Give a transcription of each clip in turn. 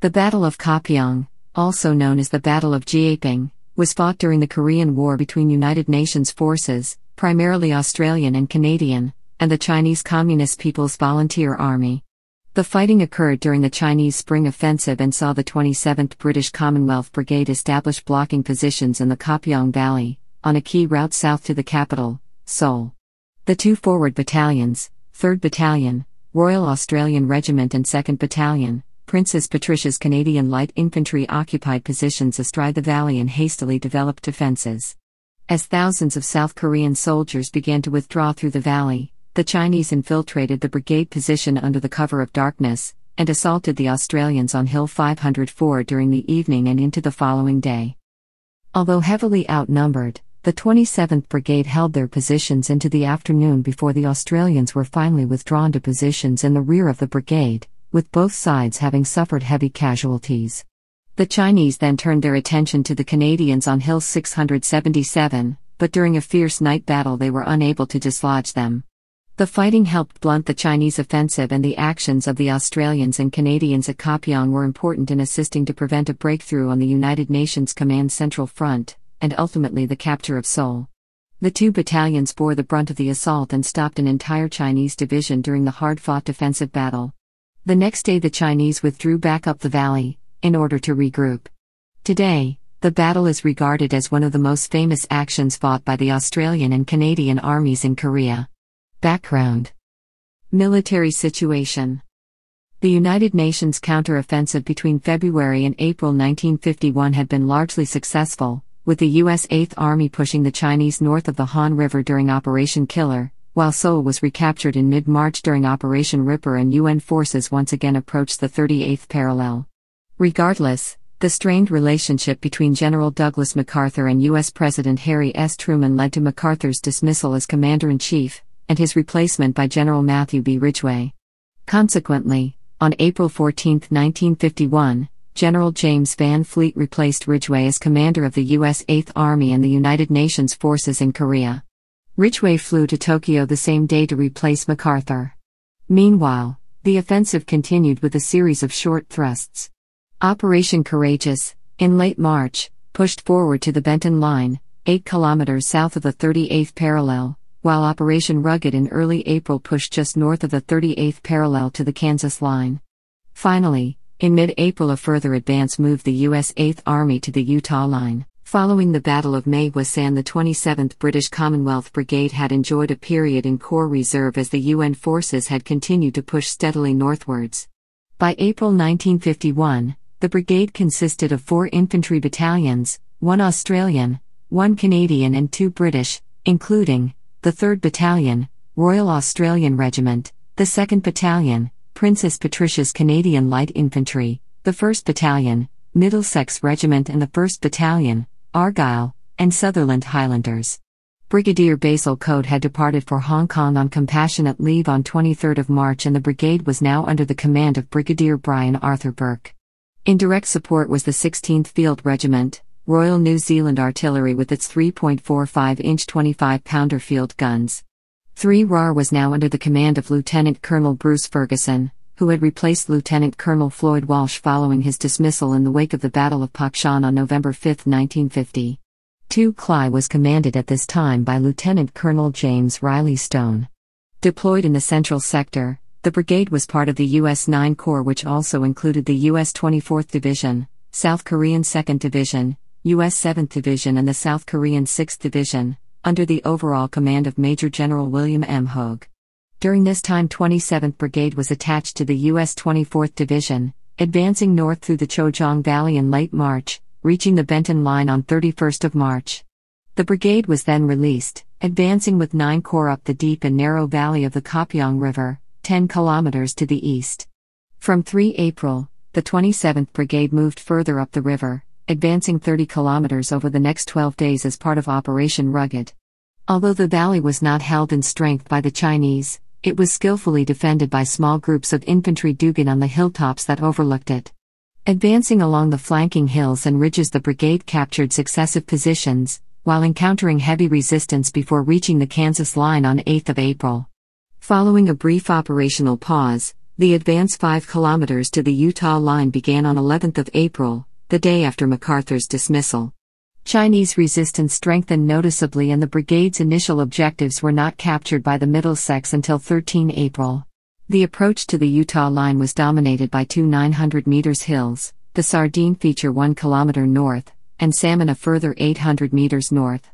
The Battle of Kapyong, also known as the Battle of Jiaping, was fought during the Korean War between United Nations forces, primarily Australian and Canadian, and the Chinese Communist People's Volunteer Army. The fighting occurred during the Chinese Spring Offensive and saw the 27th British Commonwealth Brigade establish blocking positions in the Kapyong Valley, on a key route south to the capital, Seoul. The two forward battalions, 3rd Battalion, Royal Australian Regiment and 2nd Battalion, Princess Patricia's Canadian Light Infantry occupied positions astride the valley and hastily developed defenses. As thousands of South Korean soldiers began to withdraw through the valley, the Chinese infiltrated the brigade position under the cover of darkness and assaulted the Australians on Hill 504 during the evening and into the following day. Although heavily outnumbered, the 27th Brigade held their positions into the afternoon before the Australians were finally withdrawn to positions in the rear of the brigade, with both sides having suffered heavy casualties. The Chinese then turned their attention to the Canadians on Hill 677, but during a fierce night battle they were unable to dislodge them. The fighting helped blunt the Chinese offensive, and the actions of the Australians and Canadians at Kapyong were important in assisting to prevent a breakthrough on the United Nations Command Central Front, and ultimately the capture of Seoul. The two battalions bore the brunt of the assault and stopped an entire Chinese division during the hard fought defensive battle. The next day, the Chinese withdrew back up the valley in order to regroup. Today, the battle is regarded as one of the most famous actions fought by the Australian and Canadian armies in Korea. Background Military situation The United Nations counteroffensive between February and April 1951 had been largely successful, with the U.S. 8th Army pushing the Chinese north of the Han River during Operation Killer, while Seoul was recaptured in mid March during Operation Ripper and UN forces once again approached the 38th parallel. Regardless, the strained relationship between General Douglas MacArthur and U.S. President Harry S. Truman led to MacArthur's dismissal as Commander in Chief, and his replacement by General Matthew B. Ridgway. Consequently, on April 14, 1951, General James Van Fleet replaced Ridgway as commander of the U.S. Eighth Army and the United Nations forces in Korea. Ridgway flew to Tokyo the same day to replace MacArthur. Meanwhile, the offensive continued with a series of short thrusts. Operation Courageous, in late March, pushed forward to the Benton Line, 8 kilometers south of the 38th parallel, while Operation Rugged in early April pushed just north of the 38th parallel to the Kansas Line. Finally, in mid April, a further advance moved the U.S. 8th Army to the Utah Line. Following the Battle of May Wasan the 27th British Commonwealth Brigade had enjoyed a period in Corps Reserve as the UN forces had continued to push steadily northwards. By April 1951, the brigade consisted of four infantry battalions, one Australian, one Canadian and two British, including the 3rd Battalion, Royal Australian Regiment, the 2nd Battalion, Princess Patricia's Canadian Light Infantry, the 1st Battalion, Middlesex Regiment and the 1st Battalion, Argyle and Sutherland Highlanders. Brigadier Basil Code had departed for Hong Kong on compassionate leave on 23 March and the brigade was now under the command of Brigadier Brian Arthur Burke. In direct support was the 16th Field Regiment, Royal New Zealand Artillery with its 3.45-inch 25-pounder field guns. 3 RAR was now under the command of Lieutenant Colonel Bruce Ferguson who had replaced Lieutenant Colonel Floyd Walsh following his dismissal in the wake of the Battle of Pakshan on November 5, 1950. 2. Cly was commanded at this time by Lieutenant Colonel James Riley Stone. Deployed in the Central Sector, the brigade was part of the U.S. 9 Corps, which also included the U.S. 24th Division, South Korean 2nd Division, U.S. 7th Division, and the South Korean 6th Division, under the overall command of Major General William M. Hogue. During this time, 27th Brigade was attached to the U.S. 24th Division, advancing north through the Chojong Valley in late March, reaching the Benton Line on 31st of March. The brigade was then released, advancing with 9 Corps up the deep and narrow valley of the Kapyong River, 10 kilometers to the east. From 3 April, the 27th Brigade moved further up the river, advancing 30 kilometers over the next 12 days as part of Operation Rugged. Although the valley was not held in strength by the Chinese, it was skillfully defended by small groups of infantry Dugan on the hilltops that overlooked it. Advancing along the flanking hills and ridges, the brigade captured successive positions, while encountering heavy resistance before reaching the Kansas line on 8 April. Following a brief operational pause, the advance 5 kilometers to the Utah line began on 11 April, the day after MacArthur's dismissal. Chinese resistance strengthened noticeably and the brigade's initial objectives were not captured by the Middlesex until 13 April. The approach to the Utah line was dominated by two 900 meters hills, the Sardine feature 1 kilometer north, and Salmon a further 800 meters north.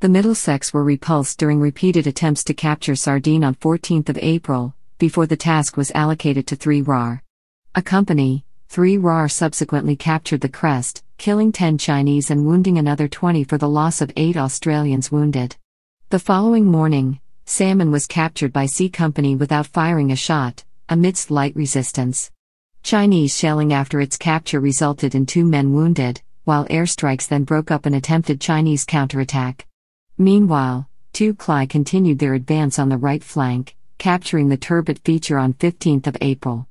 The Middlesex were repulsed during repeated attempts to capture Sardine on 14 April, before the task was allocated to 3 RAR. A company, Three RAR subsequently captured the crest, killing 10 Chinese and wounding another 20 for the loss of eight Australians wounded. The following morning, Salmon was captured by C Company without firing a shot, amidst light resistance. Chinese shelling after its capture resulted in two men wounded, while airstrikes then broke up an attempted Chinese counterattack. Meanwhile, Tu Klai continued their advance on the right flank, capturing the Turbot feature on 15 April.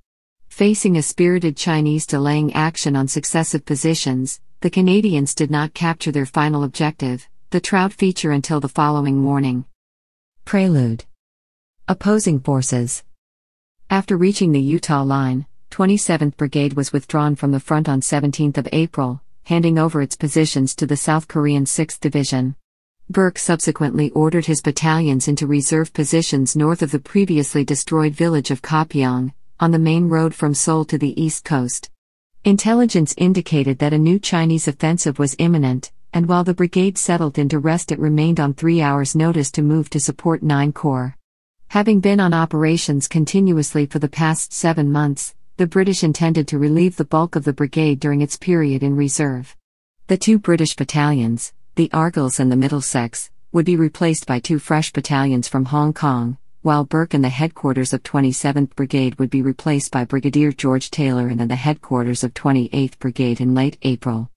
Facing a spirited Chinese delaying action on successive positions, the Canadians did not capture their final objective, the Trout feature until the following morning. Prelude Opposing Forces After reaching the Utah line, 27th Brigade was withdrawn from the front on 17 April, handing over its positions to the South Korean 6th Division. Burke subsequently ordered his battalions into reserve positions north of the previously destroyed village of Kapyong, on the main road from Seoul to the east coast. Intelligence indicated that a new Chinese offensive was imminent, and while the brigade settled into rest, it remained on three hours' notice to move to support 9 Corps. Having been on operations continuously for the past seven months, the British intended to relieve the bulk of the brigade during its period in reserve. The two British battalions, the Argylls and the Middlesex, would be replaced by two fresh battalions from Hong Kong, while Burke and the headquarters of 27th Brigade would be replaced by Brigadier George Taylor and then the headquarters of 28th Brigade in late April.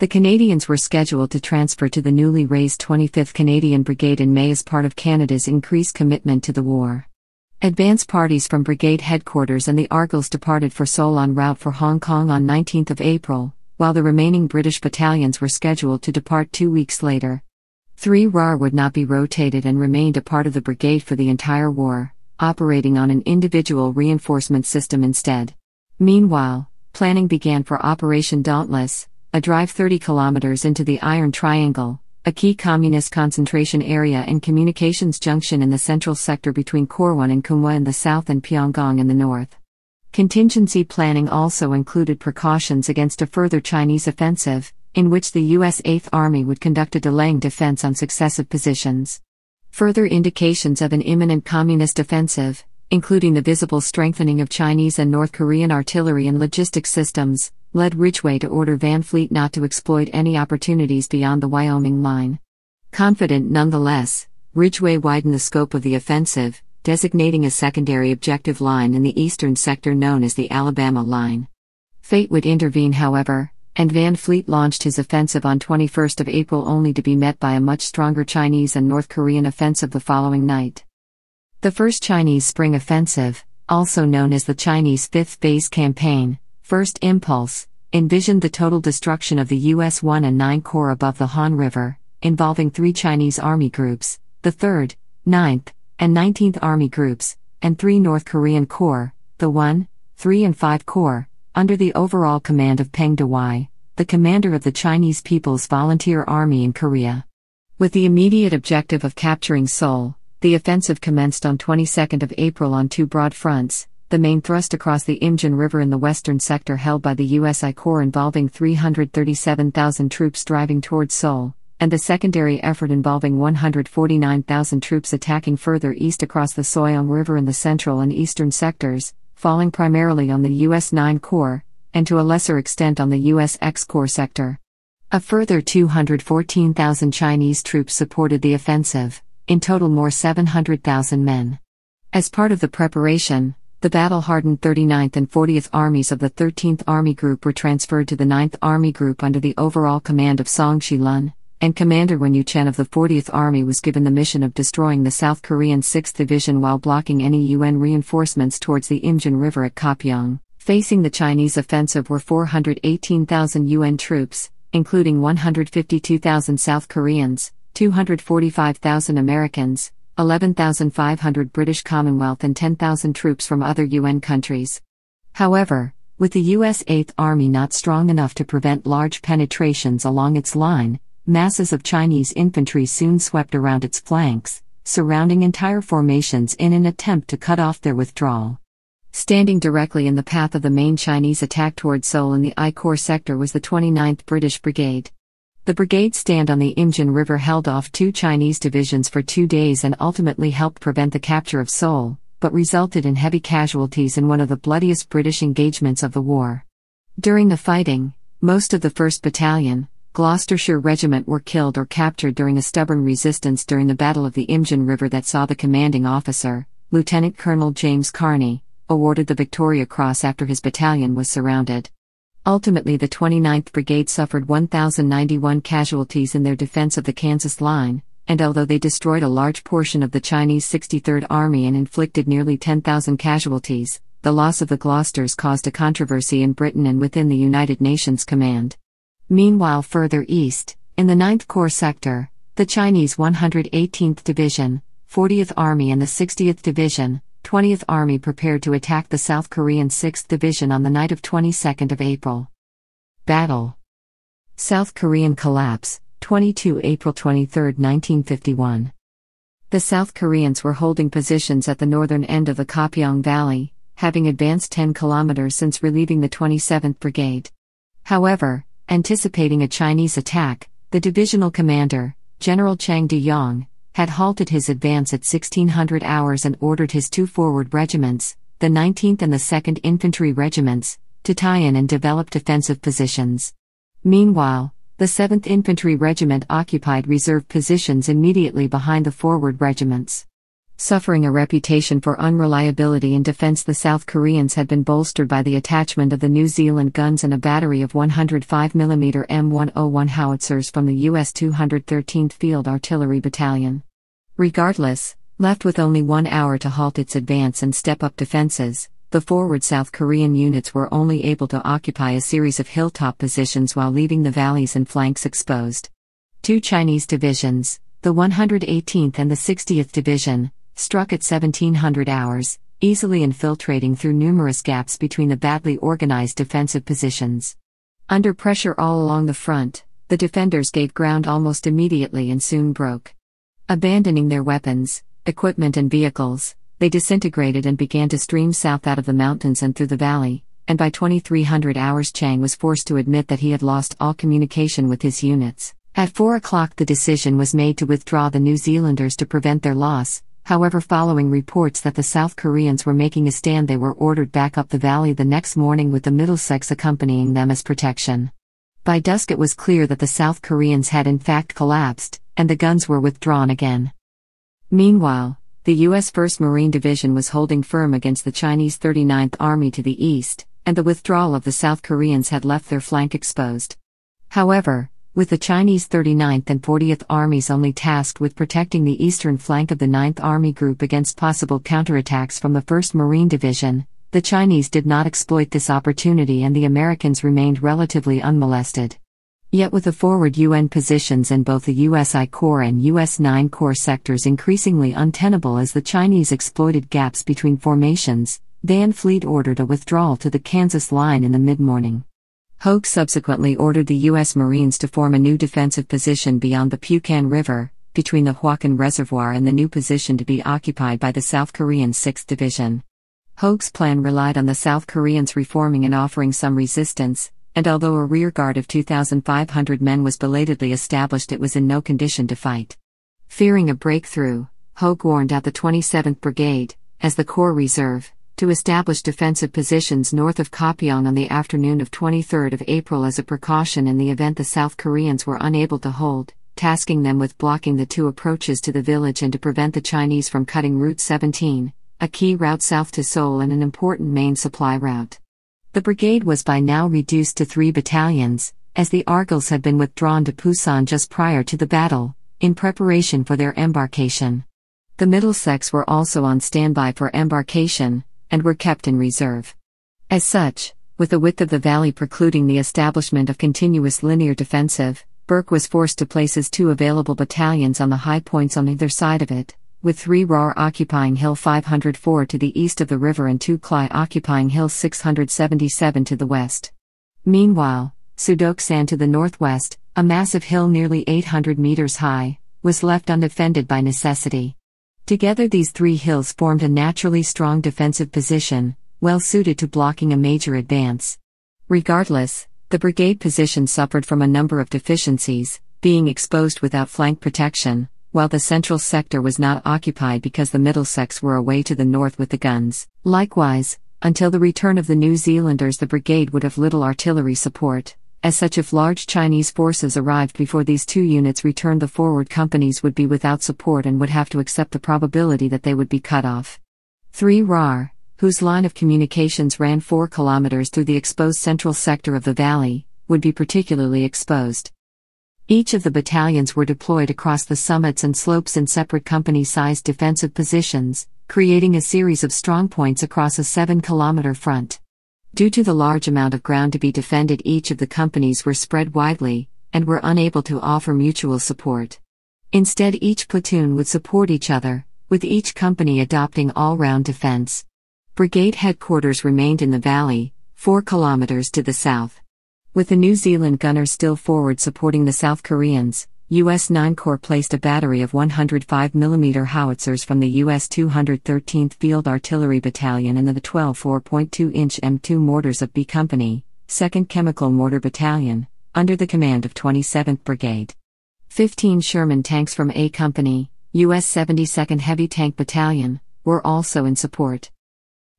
The Canadians were scheduled to transfer to the newly raised 25th Canadian Brigade in May as part of Canada's increased commitment to the war. Advance parties from brigade headquarters and the Argylls departed for Seoul en route for Hong Kong on 19 April, while the remaining British battalions were scheduled to depart two weeks later. 3 RAR would not be rotated and remained a part of the brigade for the entire war, operating on an individual reinforcement system instead. Meanwhile, planning began for Operation Dauntless, a drive 30 kilometers into the Iron Triangle, a key communist concentration area and communications junction in the central sector between Korwan and Kumwa in the south and Pyongyang in the north. Contingency planning also included precautions against a further Chinese offensive, in which the U.S. Eighth Army would conduct a delaying defense on successive positions. Further indications of an imminent communist offensive, including the visible strengthening of Chinese and North Korean artillery and logistics systems, led Ridgway to order Van Fleet not to exploit any opportunities beyond the Wyoming line. Confident nonetheless, Ridgway widened the scope of the offensive, designating a secondary objective line in the eastern sector known as the Alabama Line. Fate would intervene, however, and Van Fleet launched his offensive on 21 April only to be met by a much stronger Chinese and North Korean offensive the following night. The first Chinese Spring Offensive, also known as the Chinese Fifth Phase Campaign, First Impulse, envisioned the total destruction of the U.S. 1 and 9 Corps above the Han River, involving three Chinese army groups, the 3rd, 9th, and 19th Army groups, and three North Korean Corps, the 1, 3 and 5 Corps, under the overall command of Peng Dehuai, the commander of the Chinese People's Volunteer Army in Korea. With the immediate objective of capturing Seoul, the offensive commenced on 22nd of April on two broad fronts, the main thrust across the Imjin River in the western sector held by the USI Corps involving 337,000 troops driving towards Seoul, and the secondary effort involving 149,000 troops attacking further east across the Soyong River in the central and eastern sectors, falling primarily on the U.S. 9 Corps, and to a lesser extent on the U.S. X Corps sector. A further 214,000 Chinese troops supported the offensive, in total, more 700,000 men. As part of the preparation, the battle hardened 39th and 40th Armies of the 13th Army Group were transferred to the 9th Army Group under the overall command of Song Shi Lun and Commander Win Yuchen of the 40th Army was given the mission of destroying the South Korean 6th Division while blocking any UN reinforcements towards the Imjin River at Kapyong. Facing the Chinese offensive were 418,000 UN troops, including 152,000 South Koreans, 245,000 Americans, 11,500 British Commonwealth, and 10,000 troops from other UN countries. However, with the U.S. 8th Army not strong enough to prevent large penetrations along its line, masses of Chinese infantry soon swept around its flanks, surrounding entire formations in an attempt to cut off their withdrawal. Standing directly in the path of the main Chinese attack toward Seoul in the I Corps sector was the 29th British Brigade. The brigade's stand on the Imjin River held off two Chinese divisions for two days and ultimately helped prevent the capture of Seoul, but resulted in heavy casualties in one of the bloodiest British engagements of the war. During the fighting, most of the 1st Battalion, Gloucestershire Regiment were killed or captured during a stubborn resistance during the Battle of the Imjin River that saw the commanding officer, Lieutenant Colonel James Carney, awarded the Victoria Cross after his battalion was surrounded. Ultimately, the 29th Brigade suffered 1,091 casualties in their defense of the Kansas line, and although they destroyed a large portion of the Chinese 63rd Army and inflicted nearly 10,000 casualties, the loss of the Gloucesters caused a controversy in Britain and within the United Nations Command. Meanwhile, further east, in the 9th Corps sector, the Chinese 118th Division, 40th Army, and the 60th Division, 20th Army prepared to attack the South Korean 6th Division on the night of 22nd of April. Battle South Korean collapse, 22 April 23, 1951. The South Koreans were holding positions at the northern end of the Kapyong Valley, having advanced 10 kilometers since relieving the 27th Brigade. However, anticipating a Chinese attack, the divisional commander, General Chang De Yong, had halted his advance at 1600 hours and ordered his two forward regiments, the 19th and the 2nd Infantry Regiments, to tie in and develop defensive positions. Meanwhile, the 7th Infantry Regiment occupied reserve positions immediately behind the forward regiments. Suffering a reputation for unreliability in defense, the South Koreans had been bolstered by the attachment of the New Zealand guns and a battery of 105mm M101 howitzers from the U.S. 213th Field Artillery Battalion. Regardless, left with only one hour to halt its advance and step up defenses, the forward South Korean units were only able to occupy a series of hilltop positions while leaving the valleys and flanks exposed. Two Chinese divisions, the 118th and the 60th Division, struck at 1700 hours, easily infiltrating through numerous gaps between the badly organized defensive positions. Under pressure all along the front, the defenders gave ground almost immediately and soon broke. Abandoning their weapons, equipment, and vehicles, they disintegrated and began to stream south out of the mountains and through the valley, and by 2300 hours Chang was forced to admit that he had lost all communication with his units. At 4 o'clock, the decision was made to withdraw the New Zealanders to prevent their loss, However, following reports that the South Koreans were making a stand, they were ordered back up the valley the next morning with the Middlesex accompanying them as protection. By dusk, it was clear that the South Koreans had in fact collapsed, and the guns were withdrawn again. Meanwhile, the U.S. 1st Marine Division was holding firm against the Chinese 39th Army to the east, and the withdrawal of the South Koreans had left their flank exposed. However, with the Chinese 39th and 40th Armies only tasked with protecting the eastern flank of the 9th Army Group against possible counterattacks from the 1st Marine Division, the Chinese did not exploit this opportunity and the Americans remained relatively unmolested. Yet, with the forward UN positions in both the US I Corps and US 9 Corps sectors increasingly untenable as the Chinese exploited gaps between formations, Van Fleet ordered a withdrawal to the Kansas Line in the mid morning. Hoag subsequently ordered the U.S. Marines to form a new defensive position beyond the Pukan River, between the Hwakan Reservoir and the new position to be occupied by the South Korean 6th Division. Hoag's plan relied on the South Koreans reforming and offering some resistance, and although a rearguard of 2,500 men was belatedly established, it was in no condition to fight. Fearing a breakthrough, Hoag warned out the 27th Brigade, as the Corps Reserve, to establish defensive positions north of Kapyong on the afternoon of 23 April as a precaution in the event the South Koreans were unable to hold, tasking them with blocking the two approaches to the village and to prevent the Chinese from cutting Route 17, a key route south to Seoul and an important main supply route. The brigade was by now reduced to three battalions, as the Argyls had been withdrawn to Pusan just prior to the battle, in preparation for their embarkation. The Middlesex were also on standby for embarkation, and were kept in reserve. As such, with the width of the valley precluding the establishment of continuous linear defensive, Burke was forced to place his two available battalions on the high points on either side of it, with 3 RAR occupying Hill 504 to the east of the river and 2 Cly occupying Hill 677 to the west. Meanwhile, Sudoksan to the northwest, a massive hill nearly 800 meters high, was left undefended by necessity. Together, these three hills formed a naturally strong defensive position, well suited to blocking a major advance. Regardless, the brigade position suffered from a number of deficiencies, being exposed without flank protection, while the central sector was not occupied because the Middlesex were away to the north with the guns. Likewise, until the return of the New Zealanders, the brigade would have little artillery support as such if large Chinese forces arrived before these two units returned the forward companies would be without support and would have to accept the probability that they would be cut off. 3 RAR, whose line of communications ran 4 kilometers through the exposed central sector of the valley, would be particularly exposed. Each of the battalions were deployed across the summits and slopes in separate company-sized defensive positions, creating a series of strongpoints across a 7 kilometer front. Due to the large amount of ground to be defended, each of the companies were spread widely and were unable to offer mutual support. Instead, each platoon would support each other, with each company adopting all round defense. Brigade headquarters remained in the valley, 4 kilometers to the south. With the New Zealand gunners still forward supporting the South Koreans, U.S. 9 placed a battery of 105 mm howitzers from the U.S. 213th Field Artillery Battalion and the 12 4.2-inch M2 mortars of B Company, 2nd Chemical Mortar Battalion, under the command of 27th Brigade. 15 Sherman tanks from A Company, U.S. 72nd Heavy Tank Battalion, were also in support.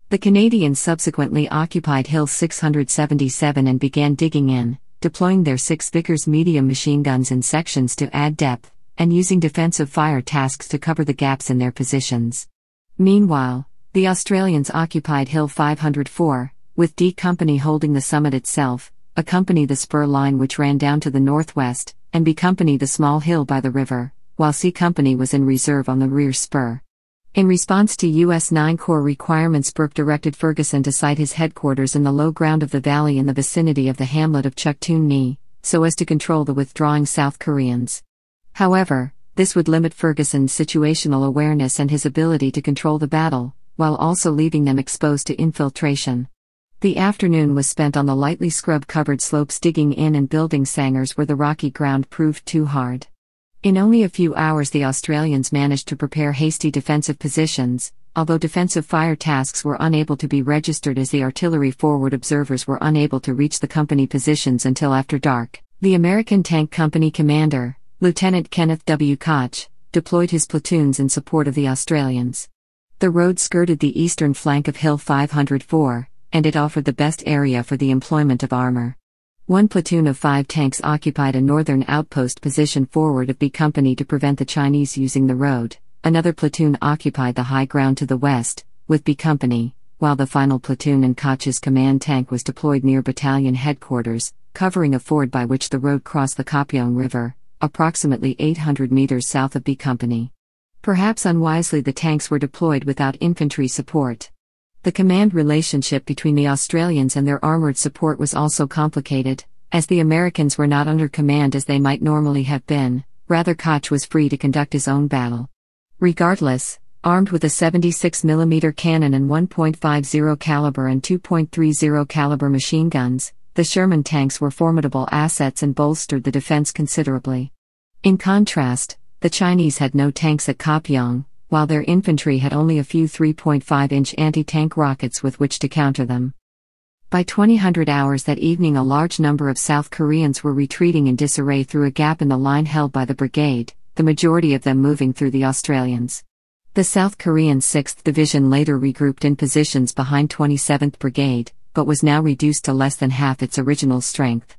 The Canadians subsequently occupied Hill 677 and began digging in, deploying their six Vickers medium machine guns in sections to add depth, and using defensive fire tasks to cover the gaps in their positions. Meanwhile, the Australians occupied Hill 504, with D Company holding the summit itself, A Company the spur line which ran down to the northwest, and B Company the small hill by the river, while C Company was in reserve on the rear spur. In response to U.S. 9 Corps requirements, Burke directed Ferguson to site his headquarters in the low ground of the valley in the vicinity of the hamlet of Chuktoon-ni, so as to control the withdrawing South Koreans. However, this would limit Ferguson's situational awareness and his ability to control the battle, while also leaving them exposed to infiltration. The afternoon was spent on the lightly scrub covered slopes digging in and building sangers where the rocky ground proved too hard. In only a few hours, the Australians managed to prepare hasty defensive positions, although defensive fire tasks were unable to be registered as the artillery forward observers were unable to reach the company positions until after dark. The American Tank Company commander, Lieutenant Kenneth W. Koch, deployed his platoons in support of the Australians. The road skirted the eastern flank of Hill 504, and it offered the best area for the employment of armor. One platoon of five tanks occupied a northern outpost position forward of B Company to prevent the Chinese using the road. Another platoon occupied the high ground to the west, with B Company, while the final platoon and Koch's command tank was deployed near battalion headquarters, covering a ford by which the road crossed the Kapyong River, approximately 800 meters south of B Company. Perhaps unwisely, the tanks were deployed without infantry support. The command relationship between the Australians and their armoured support was also complicated, as the Americans were not under command as they might normally have been, rather, Koch was free to conduct his own battle. Regardless, armed with a 76mm cannon and 1.50 caliber and 2.30 caliber machine guns, the Sherman tanks were formidable assets and bolstered the defense considerably. In contrast, the Chinese had no tanks at Kapyong, while their infantry had only a few 3.5 inch anti tank rockets with which to counter them. By 2000 hours that evening, a large number of South Koreans were retreating in disarray through a gap in the line held by the brigade, the majority of them moving through the Australians. The South Korean 6th Division later regrouped in positions behind 27th Brigade, but was now reduced to less than half its original strength.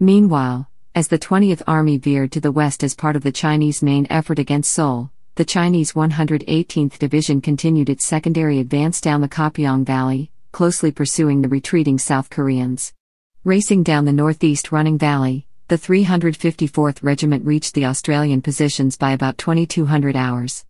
Meanwhile, as the 20th Army veered to the west as part of the Chinese main effort against Seoul, the Chinese 118th Division continued its secondary advance down the Kapyong Valley, closely pursuing the retreating South Koreans. Racing down the northeast running valley, the 354th Regiment reached the Australian positions by about 2200 hours.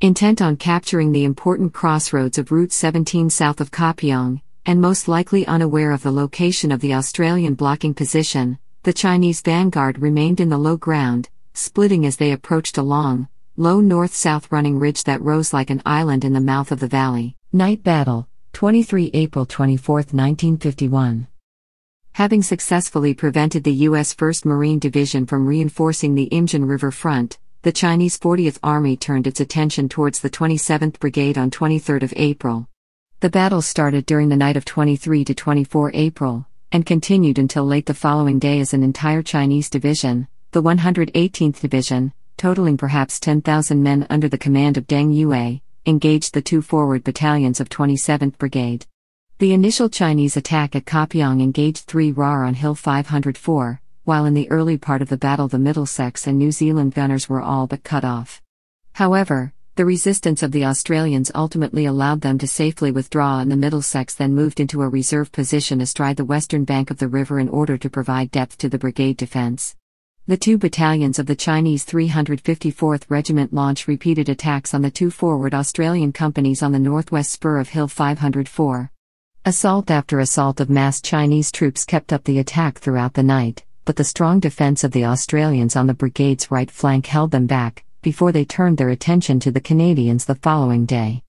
Intent on capturing the important crossroads of Route 17 south of Kapyong, and most likely unaware of the location of the Australian blocking position, the Chinese vanguard remained in the low ground, splitting as they approached along, low north south running ridge that rose like an island in the mouth of the valley. Night Battle, 23 April 24, 1951. Having successfully prevented the U.S. 1st Marine Division from reinforcing the Imjin River front, the Chinese 40th Army turned its attention towards the 27th Brigade on 23 April. The battle started during the night of 23 to 24 April, and continued until late the following day as an entire Chinese division, the 118th Division, totaling perhaps 10,000 men under the command of Deng Yue, engaged the two forward battalions of 27th Brigade. The initial Chinese attack at Kapyong engaged 3 RAR on Hill 504, while in the early part of the battle the Middlesex and New Zealand gunners were all but cut off. However, the resistance of the Australians ultimately allowed them to safely withdraw, and the Middlesex then moved into a reserve position astride the western bank of the river in order to provide depth to the brigade defence. The two battalions of the Chinese 354th Regiment launched repeated attacks on the two forward Australian companies on the northwest spur of Hill 504. Assault after assault of massed Chinese troops kept up the attack throughout the night, but the strong defense of the Australians on the brigade's right flank held them back, before they turned their attention to the Canadians the following day.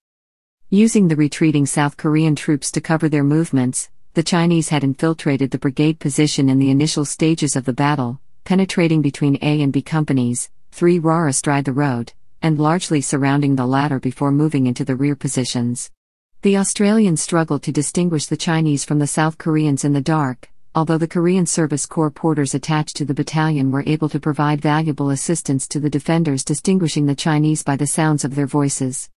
Using the retreating South Korean troops to cover their movements, the Chinese had infiltrated the brigade position in the initial stages of the battle, penetrating between A and B companies, 3 RAR astride the road, and largely surrounding the latter before moving into the rear positions. The Australians struggled to distinguish the Chinese from the South Koreans in the dark, although the Korean Service Corps porters attached to the battalion were able to provide valuable assistance to the defenders distinguishing the Chinese by the sounds of their voices.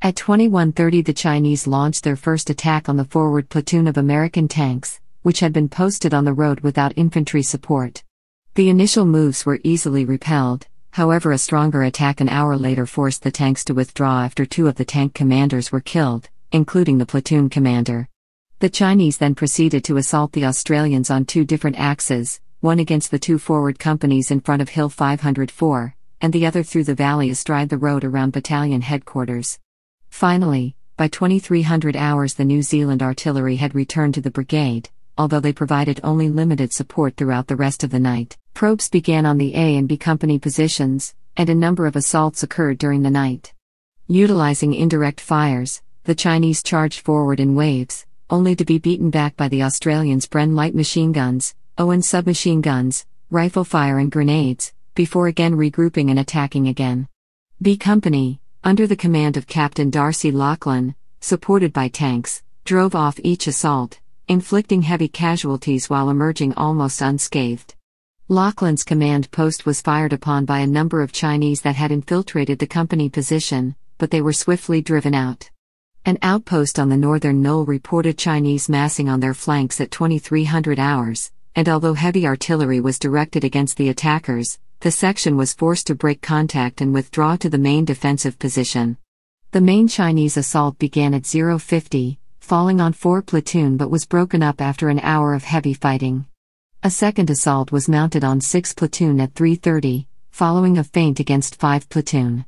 At 21:30 the Chinese launched their first attack on the forward platoon of American tanks, which had been posted on the road without infantry support. The initial moves were easily repelled, however, a stronger attack an hour later forced the tanks to withdraw after two of the tank commanders were killed, including the platoon commander. The Chinese then proceeded to assault the Australians on two different axes, one against the two forward companies in front of Hill 504, and the other through the valley astride the road around battalion headquarters. Finally, by 2300 hours, the New Zealand artillery had returned to the brigade, although they provided only limited support throughout the rest of the night. Probes began on the A and B company positions, and a number of assaults occurred during the night. Utilizing indirect fires, the Chinese charged forward in waves, only to be beaten back by the Australians' Bren light machine guns, Owen submachine guns, rifle fire, and grenades, before again regrouping and attacking again. B Company, under the command of Captain Darcy Lachlan, supported by tanks, drove off each assault, inflicting heavy casualties while emerging almost unscathed. Lachlan's command post was fired upon by a number of Chinese that had infiltrated the company position, but they were swiftly driven out. An outpost on the northern knoll reported Chinese massing on their flanks at 2300 hours, and although heavy artillery was directed against the attackers, the section was forced to break contact and withdraw to the main defensive position. The main Chinese assault began at 050, falling on 4 platoon but was broken up after an hour of heavy fighting. A second assault was mounted on 6 platoon at 3:30, following a feint against 5 platoon.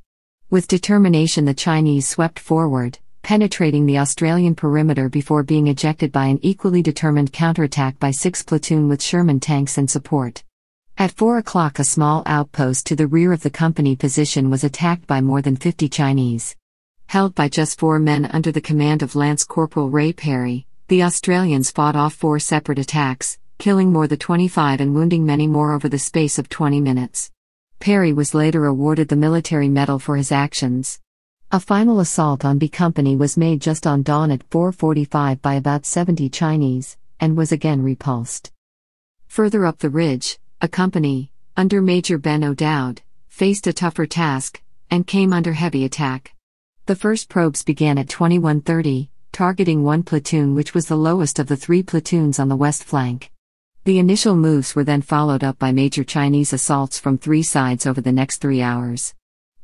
With determination the Chinese swept forward, penetrating the Australian perimeter before being ejected by an equally determined counterattack by 6 platoon with Sherman tanks and support. At 4 o'clock a small outpost to the rear of the company position was attacked by more than 50 Chinese held by just four men under the command of Lance Corporal Ray Perry, the Australians fought off four separate attacks, killing more than 25 and wounding many more over the space of 20 minutes. Perry was later awarded the military medal for his actions. A final assault on B Company was made just on dawn at 4:45 by about 70 Chinese and was again repulsed. Further up the ridge, a company under Major Ben O'Dowd faced a tougher task and came under heavy attack. The first probes began at 2130, targeting one platoon which was the lowest of the three platoons on the west flank. The initial moves were then followed up by major Chinese assaults from three sides over the next three hours.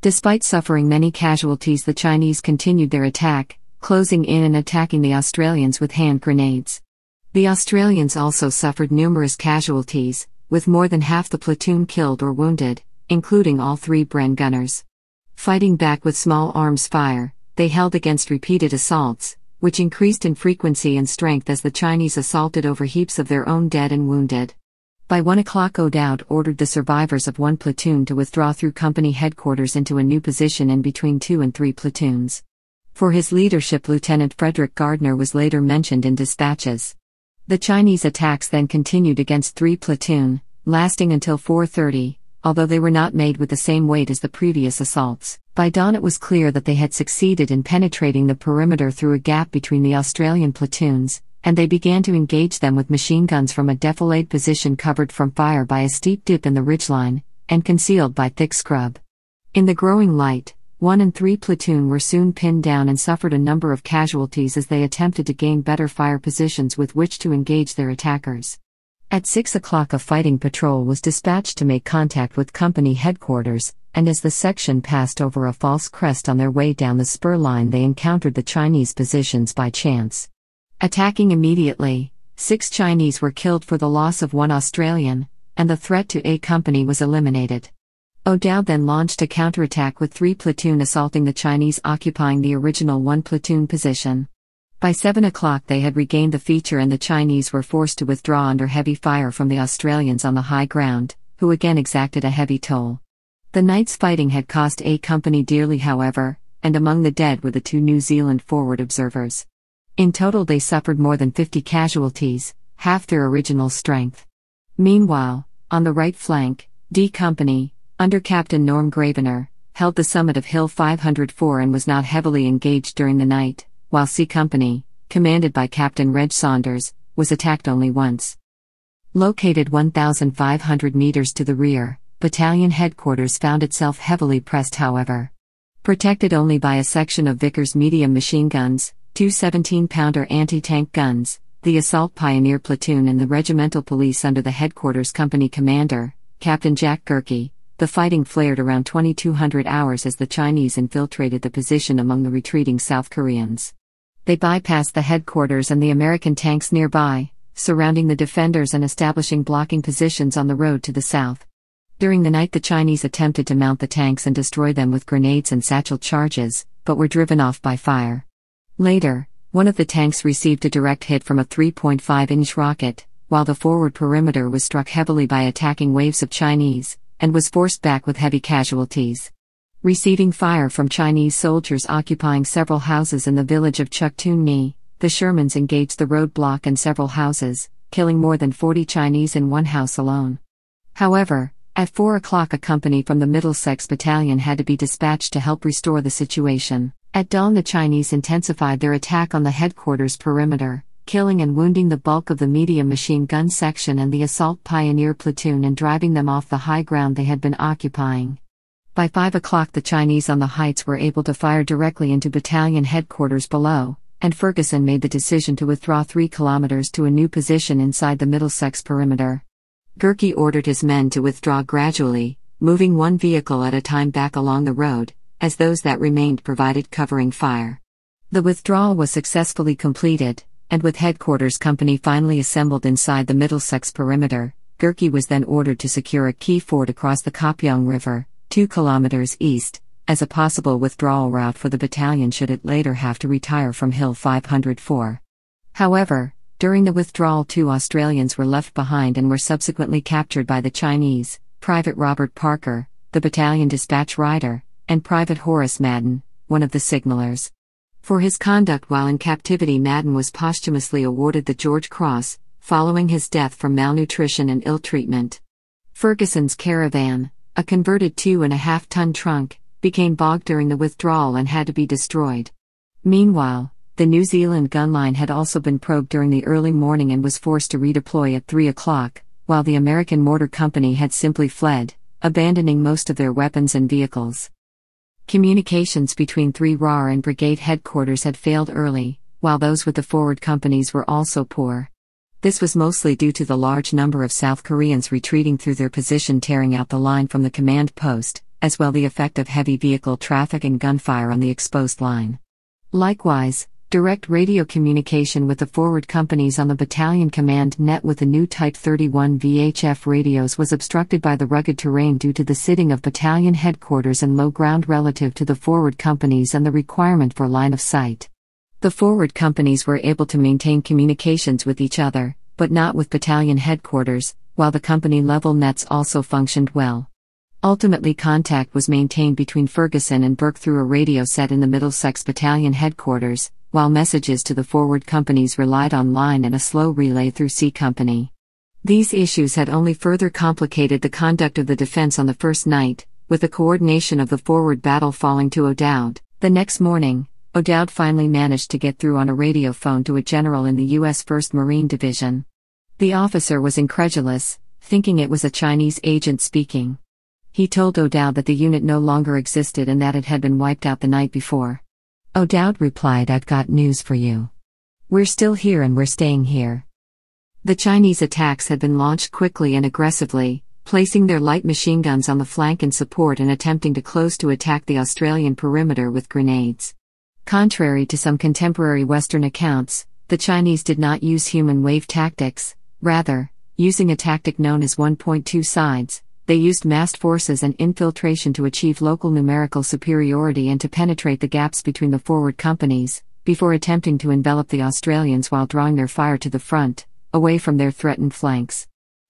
Despite suffering many casualties, the Chinese continued their attack, closing in and attacking the Australians with hand grenades. The Australians also suffered numerous casualties, with more than half the platoon killed or wounded, including all three Bren gunners. Fighting back with small arms fire, they held against repeated assaults, which increased in frequency and strength as the Chinese assaulted over heaps of their own dead and wounded. By 1 o'clock, O'Dowd ordered the survivors of one platoon to withdraw through company headquarters into a new position in between two and three platoons. For his leadership, Lieutenant Frederick Gardner was later mentioned in dispatches. The Chinese attacks then continued against three platoon, lasting until 4:30, although they were not made with the same weight as the previous assaults. By dawn it was clear that they had succeeded in penetrating the perimeter through a gap between the Australian platoons, and they began to engage them with machine guns from a defilade position covered from fire by a steep dip in the ridgeline, and concealed by thick scrub. In the growing light, 1 and 3 platoon were soon pinned down and suffered a number of casualties as they attempted to gain better fire positions with which to engage their attackers. At 6 o'clock, a fighting patrol was dispatched to make contact with company headquarters, and as the section passed over a false crest on their way down the spur line, they encountered the Chinese positions by chance. Attacking immediately, six Chinese were killed for the loss of one Australian, and the threat to A Company was eliminated. O'Dowd then launched a counterattack with three platoon assaulting the Chinese occupying the original one platoon position. By 7 o'clock, they had regained the feature, and the Chinese were forced to withdraw under heavy fire from the Australians on the high ground, who again exacted a heavy toll. The night's fighting had cost A Company dearly, however, and among the dead were the two New Zealand forward observers. In total, they suffered more than 50 casualties, half their original strength. Meanwhile, on the right flank, D Company, under Captain Norm Gravener, held the summit of Hill 504 and was not heavily engaged during the night, while C Company, commanded by Captain Reg Saunders, was attacked only once. Located 1,500 meters to the rear, battalion headquarters found itself heavily pressed, however. Protected only by a section of Vickers medium machine guns, two 17 pounder anti tank guns, the assault pioneer platoon, and the regimental police under the headquarters company commander, Captain Jack Gurkey, the fighting flared around 2200 hours as the Chinese infiltrated the position among the retreating South Koreans they bypassed the headquarters and the American tanks nearby, surrounding the defenders and establishing blocking positions on the road to the south. During the night, the Chinese attempted to mount the tanks and destroy them with grenades and satchel charges, but were driven off by fire. Later, one of the tanks received a direct hit from a 3.5 inch rocket, while the forward perimeter was struck heavily by attacking waves of Chinese, and was forced back with heavy casualties receiving fire from Chinese soldiers occupying several houses in the village of Ni, The Shermans engaged the roadblock and several houses, killing more than 40 Chinese in one house alone. However, at 4 o'clock, a company from the Middlesex Battalion had to be dispatched to help restore the situation. At dawn, the Chinese intensified their attack on the headquarters perimeter, killing and wounding the bulk of the medium machine gun section and the assault pioneer platoon and driving them off the high ground they had been occupying. By 5 o'clock, the Chinese on the heights were able to fire directly into battalion headquarters below, and Ferguson made the decision to withdraw 3 kilometers to a new position inside the Middlesex perimeter. Gurkey ordered his men to withdraw gradually, moving one vehicle at a time back along the road, as those that remained provided covering fire. The withdrawal was successfully completed, and with headquarters company finally assembled inside the Middlesex perimeter, Gurkey was then ordered to secure a key ford across the Kopyong River, 2 kilometers east, as a possible withdrawal route for the battalion should it later have to retire from Hill 504. However, during the withdrawal, two Australians were left behind and were subsequently captured by the Chinese Private Robert Parker, the battalion dispatch rider, and Private Horace Madden, one of the signalers. For his conduct while in captivity, Madden was posthumously awarded the George Cross, following his death from malnutrition and ill treatment. Ferguson's Caravan, a converted two and a half ton trunk, became bogged during the withdrawal and had to be destroyed. Meanwhile, the New Zealand gun line had also been probed during the early morning and was forced to redeploy at 3 o'clock, while the American mortar company had simply fled, abandoning most of their weapons and vehicles. Communications between 3 RAR and brigade headquarters had failed early, while those with the forward companies were also poor. This was mostly due to the large number of South Koreans retreating through their position, tearing out the line from the command post, as well the effect of heavy vehicle traffic and gunfire on the exposed line. Likewise, direct radio communication with the forward companies on the battalion command net with the new Type 31 VHF radios was obstructed by the rugged terrain due to the sitting of battalion headquarters and low ground relative to the forward companies and the requirement for line of sight. The forward companies were able to maintain communications with each other, but not with battalion headquarters, while the company level nets also functioned well. Ultimately, contact was maintained between Ferguson and Burke through a radio set in the Middlesex Battalion headquarters, while messages to the forward companies relied on line and a slow relay through C Company. These issues had only further complicated the conduct of the defense on the first night, with the coordination of the forward battle falling to O'Dowd. The next morning, O'Dowd finally managed to get through on a radio phone to a general in the U.S. 1st Marine Division. The officer was incredulous, thinking it was a Chinese agent speaking. He told O'Dowd that the unit no longer existed and that it had been wiped out the night before. O'Dowd replied, I've got news for you. We're still here and we're staying here. The Chinese attacks had been launched quickly and aggressively, placing their light machine guns on the flank and support and attempting to close to attack the Australian perimeter with grenades. Contrary to some contemporary Western accounts, the Chinese did not use human wave tactics, rather, using a tactic known as 1.2 sides, they used massed forces and infiltration to achieve local numerical superiority and to penetrate the gaps between the forward companies, before attempting to envelop the Australians while drawing their fire to the front, away from their threatened flanks.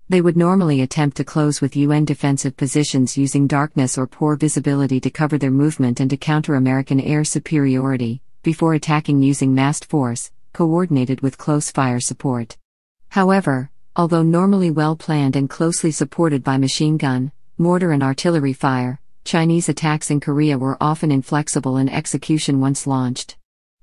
They would normally attempt to close with UN defensive positions using darkness or poor visibility to cover their movement and to counter American air superiority, before attacking using massed force, coordinated with close fire support. However, although normally well planned and closely supported by machine gun, mortar, and artillery fire, Chinese attacks in Korea were often inflexible in execution once launched.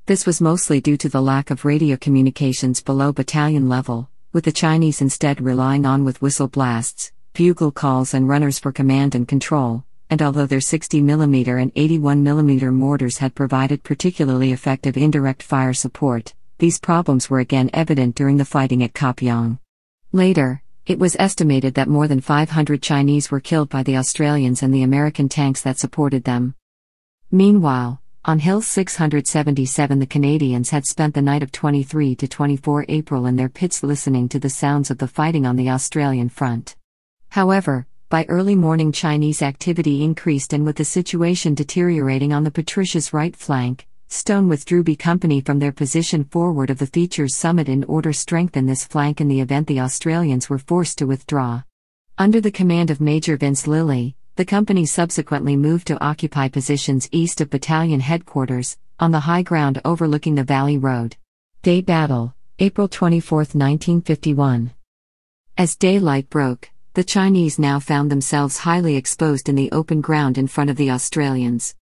This was mostly due to the lack of radio communications below battalion level, with the Chinese instead relying on with whistle blasts, bugle calls, and runners for command and control. And although their 60mm and 81mm mortars had provided particularly effective indirect fire support, these problems were again evident during the fighting at Kapyong. Later, it was estimated that more than 500 Chinese were killed by the Australians and the American tanks that supported them. Meanwhile, on Hill 677, the Canadians had spent the night of 23 to 24 April in their pits listening to the sounds of the fighting on the Australian front. However, by early morning, Chinese activity increased, and with the situation deteriorating on the Patricia's right flank, Stone withdrew B Company from their position forward of the Features Summit in order strengthen this flank in the event the Australians were forced to withdraw. Under the command of Major Vince Lilly, the company subsequently moved to occupy positions east of battalion headquarters, on the high ground overlooking the Valley Road. Day Battle, April 24, 1951. As daylight broke, the Chinese now found themselves highly exposed in the open ground in front of the Australians.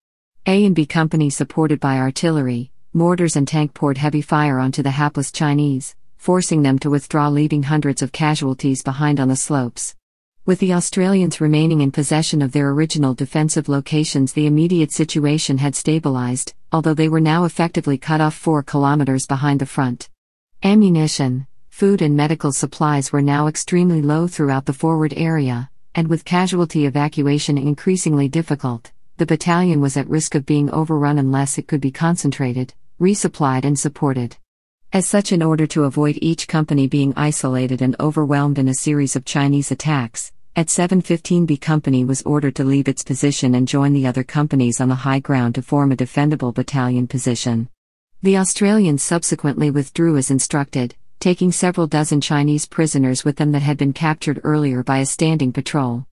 A and B Company supported by artillery, mortars and tank poured heavy fire onto the hapless Chinese, forcing them to withdraw leaving hundreds of casualties behind on the slopes. With the Australians remaining in possession of their original defensive locations, the immediate situation had stabilised, although they were now effectively cut off 4 kilometres behind the front. Ammunition, food, and medical supplies were now extremely low throughout the forward area, and with casualty evacuation increasingly difficult, the battalion was at risk of being overrun unless it could be concentrated, resupplied, and supported. As such, in order to avoid each company being isolated and overwhelmed in a series of Chinese attacks, at 7:15 B Company was ordered to leave its position and join the other companies on the high ground to form a defendable battalion position. The Australians subsequently withdrew as instructed, taking several dozen Chinese prisoners with them that had been captured earlier by a standing patrol.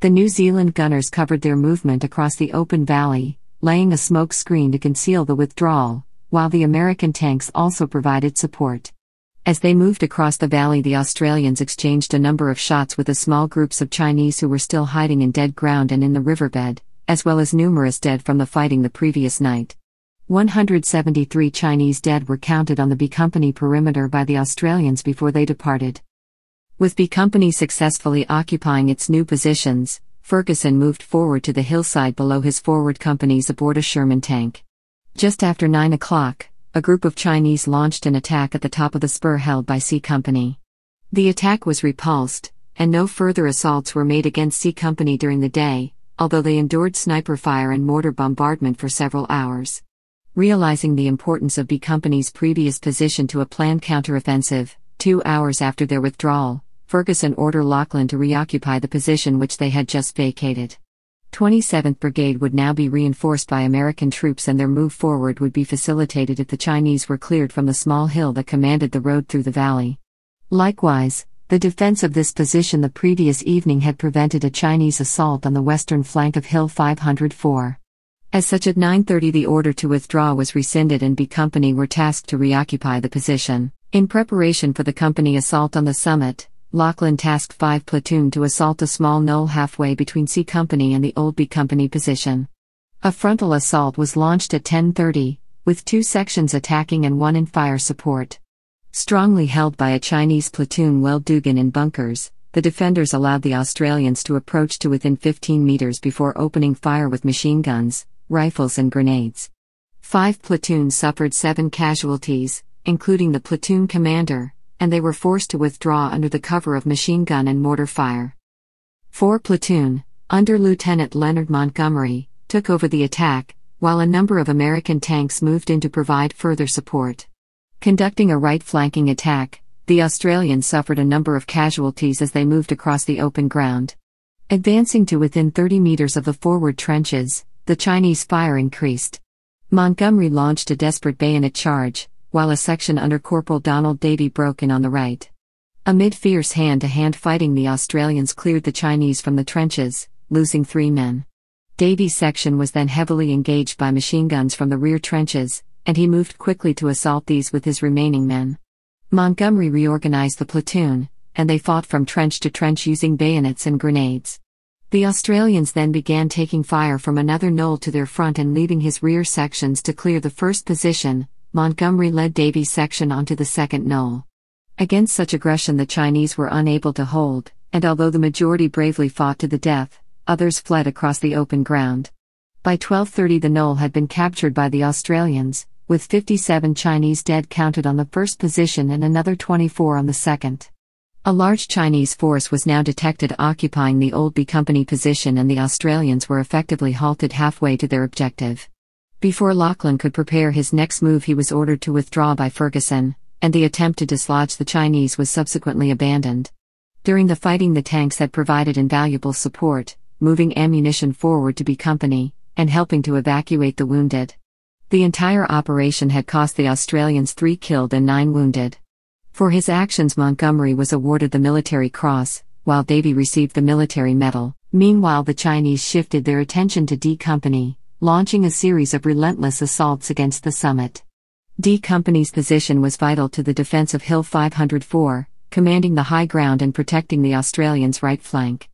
The New Zealand gunners covered their movement across the open valley, laying a smoke screen to conceal the withdrawal, while the American tanks also provided support. As they moved across the valley, the Australians exchanged a number of shots with the small groups of Chinese who were still hiding in dead ground and in the riverbed, as well as numerous dead from the fighting the previous night. 173 Chinese dead were counted on the B Company perimeter by the Australians before they departed. With B Company successfully occupying its new positions, Ferguson moved forward to the hillside below his forward companies aboard a Sherman tank. Just after 9 o'clock, a group of Chinese launched an attack at the top of the spur held by C Company. The attack was repulsed, and no further assaults were made against C Company during the day, although they endured sniper fire and mortar bombardment for several hours. Realizing the importance of B Company's previous position to a planned counteroffensive, two hours after their withdrawal, Ferguson ordered Lachlan to reoccupy the position which they had just vacated. 27th Brigade would now be reinforced by American troops and their move forward would be facilitated if the Chinese were cleared from the small hill that commanded the road through the valley. Likewise, the defense of this position the previous evening had prevented a Chinese assault on the western flank of Hill 504. As such at 9:30 the order to withdraw was rescinded and B company were tasked to reoccupy the position in preparation for the company assault on the summit. Lachlan tasked 5 Platoon to assault a small knoll halfway between C Company and the Old B Company position. A frontal assault was launched at 10:30, with two sections attacking and one in fire support. Strongly held by a Chinese platoon well Dugan in bunkers, the defenders allowed the Australians to approach to within 15 meters before opening fire with machine guns, rifles and grenades. Five platoons suffered seven casualties, including the platoon commander, and they were forced to withdraw under the cover of machine gun and mortar fire. 4 Platoon, under Lieutenant Leonard Montgomery, took over the attack, while a number of American tanks moved in to provide further support. Conducting a right flanking attack, the Australians suffered a number of casualties as they moved across the open ground. Advancing to within 30 meters of the forward trenches, the Chinese fire increased. Montgomery launched a desperate bayonet charge, while a section under Corporal Donald Davy broke in on the right. Amid fierce hand to hand fighting, the Australians cleared the Chinese from the trenches, losing three men. Davy's section was then heavily engaged by machine guns from the rear trenches, and he moved quickly to assault these with his remaining men. Montgomery reorganized the platoon, and they fought from trench to trench using bayonets and grenades. The Australians then began taking fire from another knoll to their front and leaving his rear sections to clear the first position, Montgomery led Davy's section onto the second knoll. Against such aggression, the Chinese were unable to hold, and although the majority bravely fought to the death, others fled across the open ground. By 1230, the knoll had been captured by the Australians, with 57 Chinese dead counted on the first position and another 24 on the second. A large Chinese force was now detected occupying the Old B Company position, and the Australians were effectively halted halfway to their objective. Before Lachlan could prepare his next move, he was ordered to withdraw by Ferguson, and the attempt to dislodge the Chinese was subsequently abandoned. During the fighting, the tanks had provided invaluable support, moving ammunition forward to B Company, and helping to evacuate the wounded. The entire operation had cost the Australians three killed and nine wounded. For his actions, Montgomery was awarded the Military Cross, while Davy received the Military Medal. Meanwhile, the Chinese shifted their attention to D Company, launching a series of relentless assaults against the summit. D Company's position was vital to the defense of Hill 504, commanding the high ground and protecting the Australians' right flank.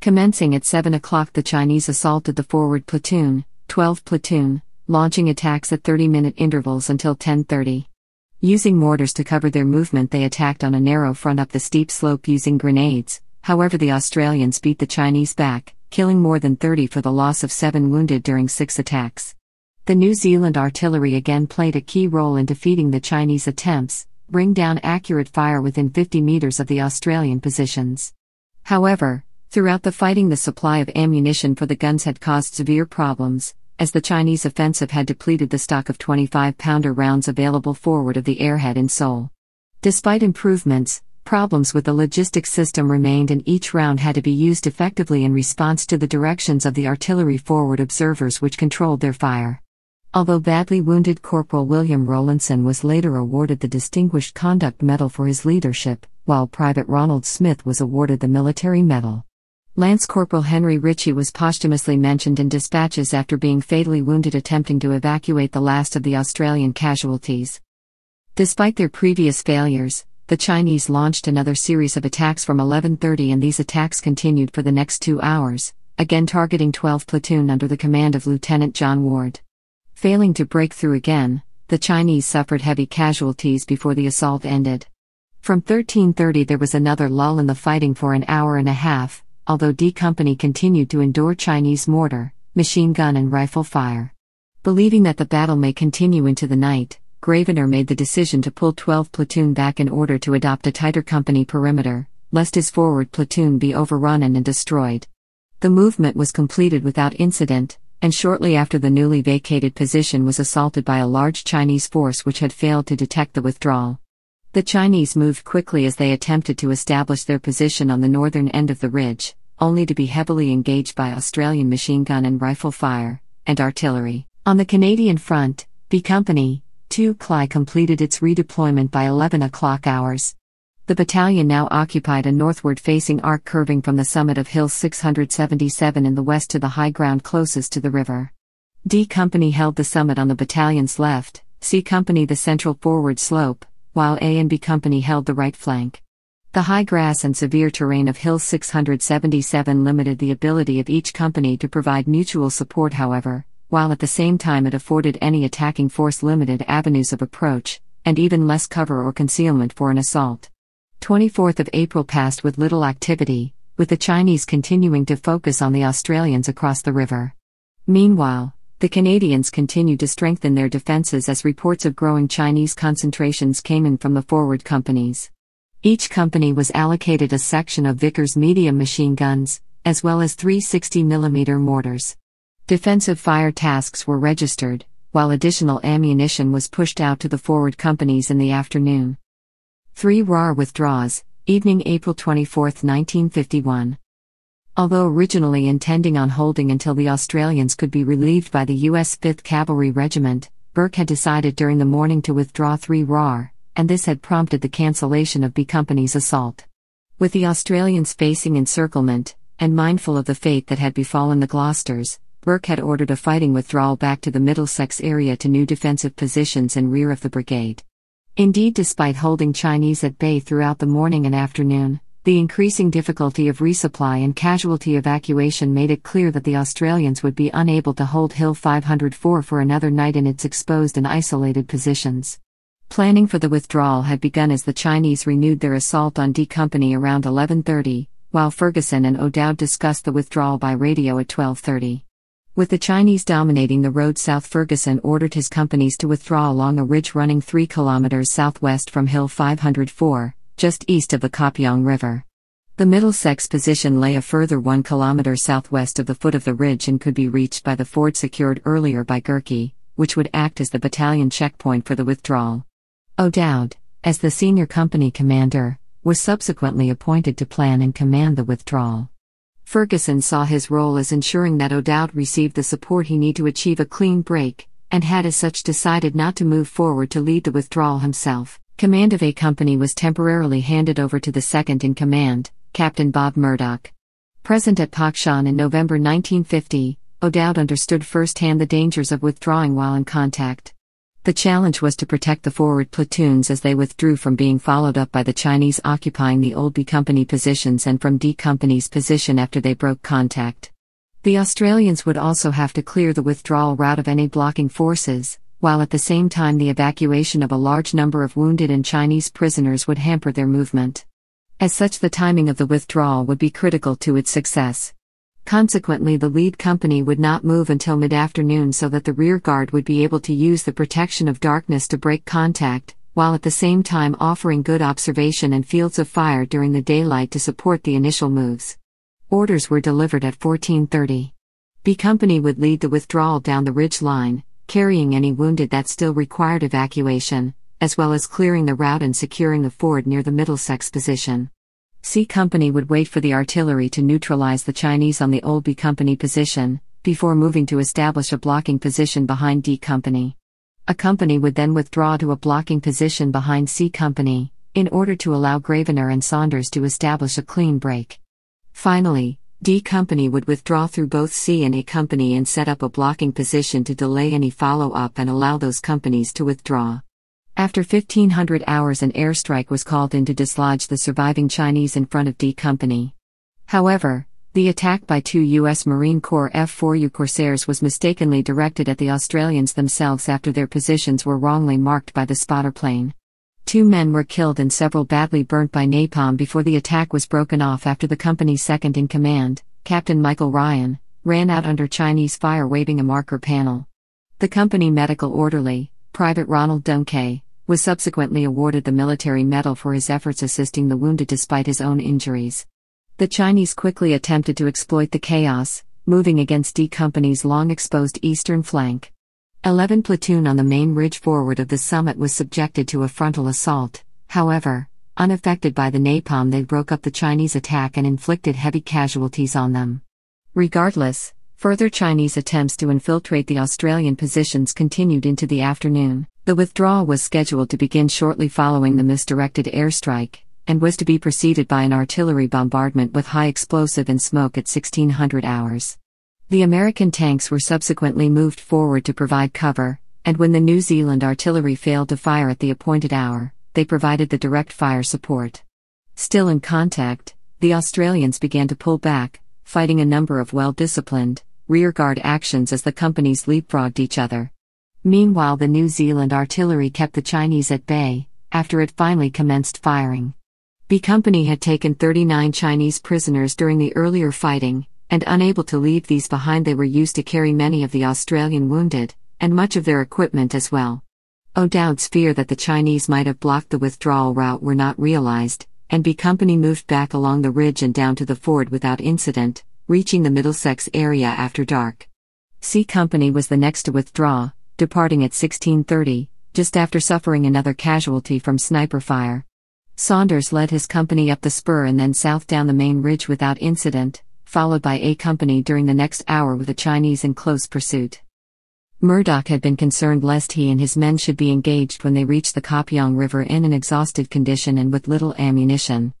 Commencing at 7 o'clock, the Chinese assaulted the forward platoon, 12 platoon, launching attacks at 30-minute intervals until 10:30. Using mortars to cover their movement, they attacked on a narrow front up the steep slope using grenades. However, the Australians beat the Chinese back, killing more than 30 for the loss of seven wounded during six attacks. The New Zealand artillery again played a key role in defeating the Chinese attempts, bring down accurate fire within 50 metres of the Australian positions. However, throughout the fighting the supply of ammunition for the guns had caused severe problems, as the Chinese offensive had depleted the stock of 25-pounder rounds available forward of the airhead in Seoul. Despite improvements, problems with the logistics system remained and each round had to be used effectively in response to the directions of the artillery forward observers which controlled their fire. Although badly wounded Corporal William Rowlandson was later awarded the Distinguished Conduct Medal for his leadership, while Private Ronald Smith was awarded the Military Medal. Lance Corporal Henry Ritchie was posthumously mentioned in dispatches after being fatally wounded attempting to evacuate the last of the Australian casualties. Despite their previous failures, the Chinese launched another series of attacks from 11:30 and these attacks continued for the next 2 hours, again targeting 12 platoon under the command of Lieutenant John Ward. Failing to break through again, the Chinese suffered heavy casualties before the assault ended. From 13:30 there was another lull in the fighting for an hour and a half, although D Company continued to endure Chinese mortar, machine gun and rifle fire. Believing that the battle may continue into the night, Gravener made the decision to pull 12 platoon back in order to adopt a tighter company perimeter, lest his forward platoon be overrun and destroyed. The movement was completed without incident, and shortly after the newly vacated position was assaulted by a large Chinese force which had failed to detect the withdrawal. The Chinese moved quickly as they attempted to establish their position on the northern end of the ridge, only to be heavily engaged by Australian machine gun and rifle fire, and artillery. On the Canadian front, B Company, 2 CLI completed its redeployment by 11 o'clock hours. The battalion now occupied a northward facing arc curving from the summit of Hill 677 in the west to the high ground closest to the river. D Company held the summit on the battalion's left, C Company the central forward slope, while A and B Company held the right flank. The high grass and severe terrain of Hill 677 limited the ability of each company to provide mutual support, however, while at the same time it afforded any attacking force limited avenues of approach, and even less cover or concealment for an assault. 24th of April passed with little activity, with the Chinese continuing to focus on the Australians across the river. Meanwhile, the Canadians continued to strengthen their defenses as reports of growing Chinese concentrations came in from the forward companies. Each company was allocated a section of Vickers medium machine guns, as well as three 60mm mortars. Defensive fire tasks were registered, while additional ammunition was pushed out to the forward companies in the afternoon. Three RAR withdraws, evening April 24, 1951. Although originally intending on holding until the Australians could be relieved by the U.S. 5th Cavalry Regiment, Burke had decided during the morning to withdraw 3 RAR, and this had prompted the cancellation of B Company's assault. With the Australians facing encirclement, and mindful of the fate that had befallen the Gloucesters, Burke had ordered a fighting withdrawal back to the Middlesex area to new defensive positions in rear of the brigade. Indeed, despite holding Chinese at bay throughout the morning and afternoon, the increasing difficulty of resupply and casualty evacuation made it clear that the Australians would be unable to hold Hill 504 for another night in its exposed and isolated positions. Planning for the withdrawal had begun as the Chinese renewed their assault on D Company around 11:30, while Ferguson and O'Dowd discussed the withdrawal by radio at 12:30. With the Chinese dominating the road south, Ferguson ordered his companies to withdraw along a ridge running 3 kilometers southwest from Hill 504, just east of the Kapyong River. The Middlesex position lay a further 1 kilometer southwest of the foot of the ridge and could be reached by the ford secured earlier by Gurkey, which would act as the battalion checkpoint for the withdrawal. O'Dowd, as the senior company commander, was subsequently appointed to plan and command the withdrawal. Ferguson saw his role as ensuring that O'Dowd received the support he need to achieve a clean break, and had as such decided not to move forward to lead the withdrawal himself. Command of A Company was temporarily handed over to the second in command, Captain Bob Murdoch. Present at Pakshan in November 1950, O'Dowd understood firsthand the dangers of withdrawing while in contact. The challenge was to protect the forward platoons as they withdrew from being followed up by the Chinese occupying the old B Company positions and from D Company's position after they broke contact. The Australians would also have to clear the withdrawal route of any blocking forces, while at the same time the evacuation of a large number of wounded and Chinese prisoners would hamper their movement. As such, the timing of the withdrawal would be critical to its success. Consequently, the lead company would not move until mid afternoon so that the rear guard would be able to use the protection of darkness to break contact, while at the same time offering good observation and fields of fire during the daylight to support the initial moves. Orders were delivered at 14:30. B Company would lead the withdrawal down the ridge line, carrying any wounded that still required evacuation, as well as clearing the route and securing the ford near the Middlesex position. C Company would wait for the artillery to neutralize the Chinese on the old B Company position, before moving to establish a blocking position behind D Company. A company would then withdraw to a blocking position behind C Company, in order to allow Gravener and Saunders to establish a clean break. Finally, D Company would withdraw through both C and A Company and set up a blocking position to delay any follow up and allow those companies to withdraw. After 1,500 hours, an airstrike was called in to dislodge the surviving Chinese in front of D Company. However, the attack by two U.S. Marine Corps F 4U Corsairs was mistakenly directed at the Australians themselves after their positions were wrongly marked by the spotter plane. Two men were killed and several badly burnt by napalm before the attack was broken off after the company's second in command, Captain Michael Ryan, ran out under Chinese fire waving a marker panel. The company medical orderly, Private Ronald Dunke was subsequently awarded the military medal for his efforts assisting the wounded despite his own injuries. The Chinese quickly attempted to exploit the chaos, moving against D Company's long exposed eastern flank. 11 platoon on the main ridge forward of the summit was subjected to a frontal assault, however, unaffected by the napalm, they broke up the Chinese attack and inflicted heavy casualties on them. Regardless, Further Chinese attempts to infiltrate the Australian positions continued into the afternoon. The withdrawal was scheduled to begin shortly following the misdirected airstrike, and was to be preceded by an artillery bombardment with high explosive and smoke at 1600 hours. The American tanks were subsequently moved forward to provide cover, and when the New Zealand artillery failed to fire at the appointed hour, they provided the direct fire support. Still in contact, the Australians began to pull back, fighting a number of well disciplined, rearguard actions as the companies leapfrogged each other. Meanwhile, the New Zealand artillery kept the Chinese at bay, after it finally commenced firing. B Company had taken 39 Chinese prisoners during the earlier fighting, and unable to leave these behind, they were used to carry many of the Australian wounded, and much of their equipment as well. O'Dowd's fear that the Chinese might have blocked the withdrawal route were not realized, and B Company moved back along the ridge and down to the ford without incident, reaching the Middlesex area after dark. C Company was the next to withdraw, departing at 1630, just after suffering another casualty from sniper fire. Saunders led his company up the spur and then south down the main ridge without incident, followed by A Company during the next hour with the Chinese in close pursuit. Murdoch had been concerned lest he and his men should be engaged when they reached the Kapyong River in an exhausted condition and with little ammunition.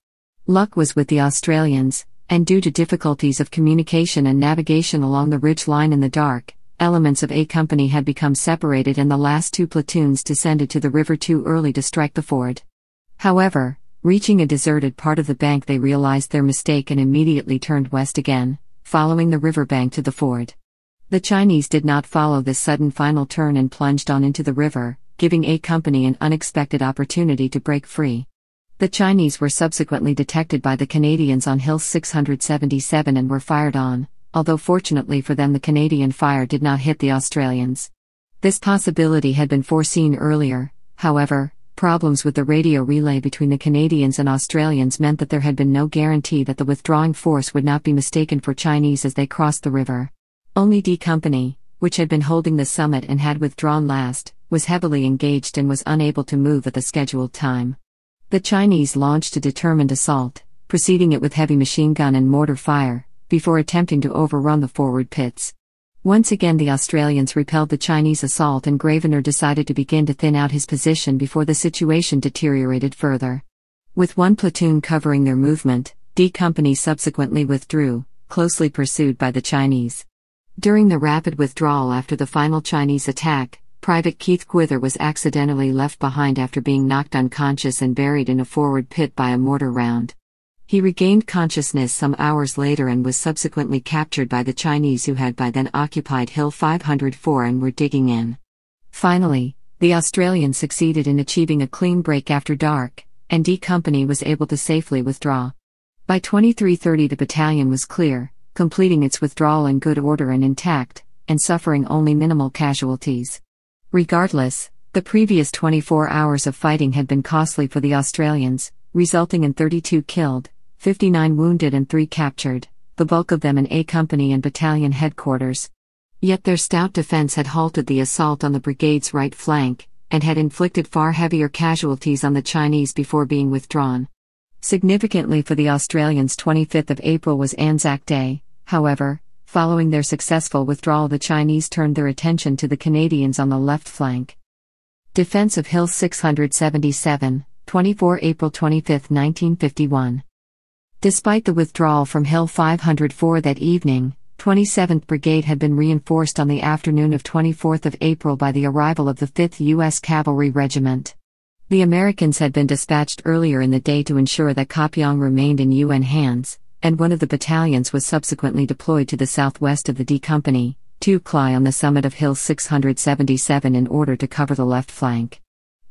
Luck was with the Australians, and due to difficulties of communication and navigation along the ridge line in the dark, elements of A Company had become separated and the last two platoons descended to the river too early to strike the ford. However, reaching a deserted part of the bank, they realized their mistake and immediately turned west again, following the riverbank to the ford. The Chinese did not follow this sudden final turn and plunged on into the river, giving A Company an unexpected opportunity to break free. The Chinese were subsequently detected by the Canadians on Hill 677 and were fired on, although fortunately for them the Canadian fire did not hit the Australians. This possibility had been foreseen earlier, however, problems with the radio relay between the Canadians and Australians meant that there had been no guarantee that the withdrawing force would not be mistaken for Chinese as they crossed the river. Only D Company, which had been holding the summit and had withdrawn last, was heavily engaged and was unable to move at the scheduled time. The Chinese launched a determined assault, preceding it with heavy machine gun and mortar fire, before attempting to overrun the forward pits. Once again, the Australians repelled the Chinese assault, and Gravener decided to begin to thin out his position before the situation deteriorated further. With one platoon covering their movement, D Company subsequently withdrew, closely pursued by the Chinese. During the rapid withdrawal after the final Chinese attack, Private Keith Gwither was accidentally left behind after being knocked unconscious and buried in a forward pit by a mortar round. He regained consciousness some hours later and was subsequently captured by the Chinese who had by then occupied Hill 504 and were digging in. Finally, the Australian succeeded in achieving a clean break after dark, and D Company was able to safely withdraw. By 23:30 the battalion was clear, completing its withdrawal in good order and intact, and suffering only minimal casualties. Regardless, the previous 24 hours of fighting had been costly for the Australians, resulting in 32 killed, 59 wounded, and 3 captured, the bulk of them in A Company and battalion headquarters. Yet their stout defense had halted the assault on the brigade's right flank, and had inflicted far heavier casualties on the Chinese before being withdrawn. Significantly for the Australians, 25th of April was Anzac Day, however, Following their successful withdrawal, the Chinese turned their attention to the Canadians on the left flank. Defense of Hill 677, 24 April 25, 1951. Despite the withdrawal from Hill 504 that evening, 27th Brigade had been reinforced on the afternoon of 24 April by the arrival of the 5th U.S. Cavalry Regiment. The Americans had been dispatched earlier in the day to ensure that Kapyong remained in UN hands and one of the battalions was subsequently deployed to the southwest of the D Company, to Cly on the summit of Hill 677 in order to cover the left flank.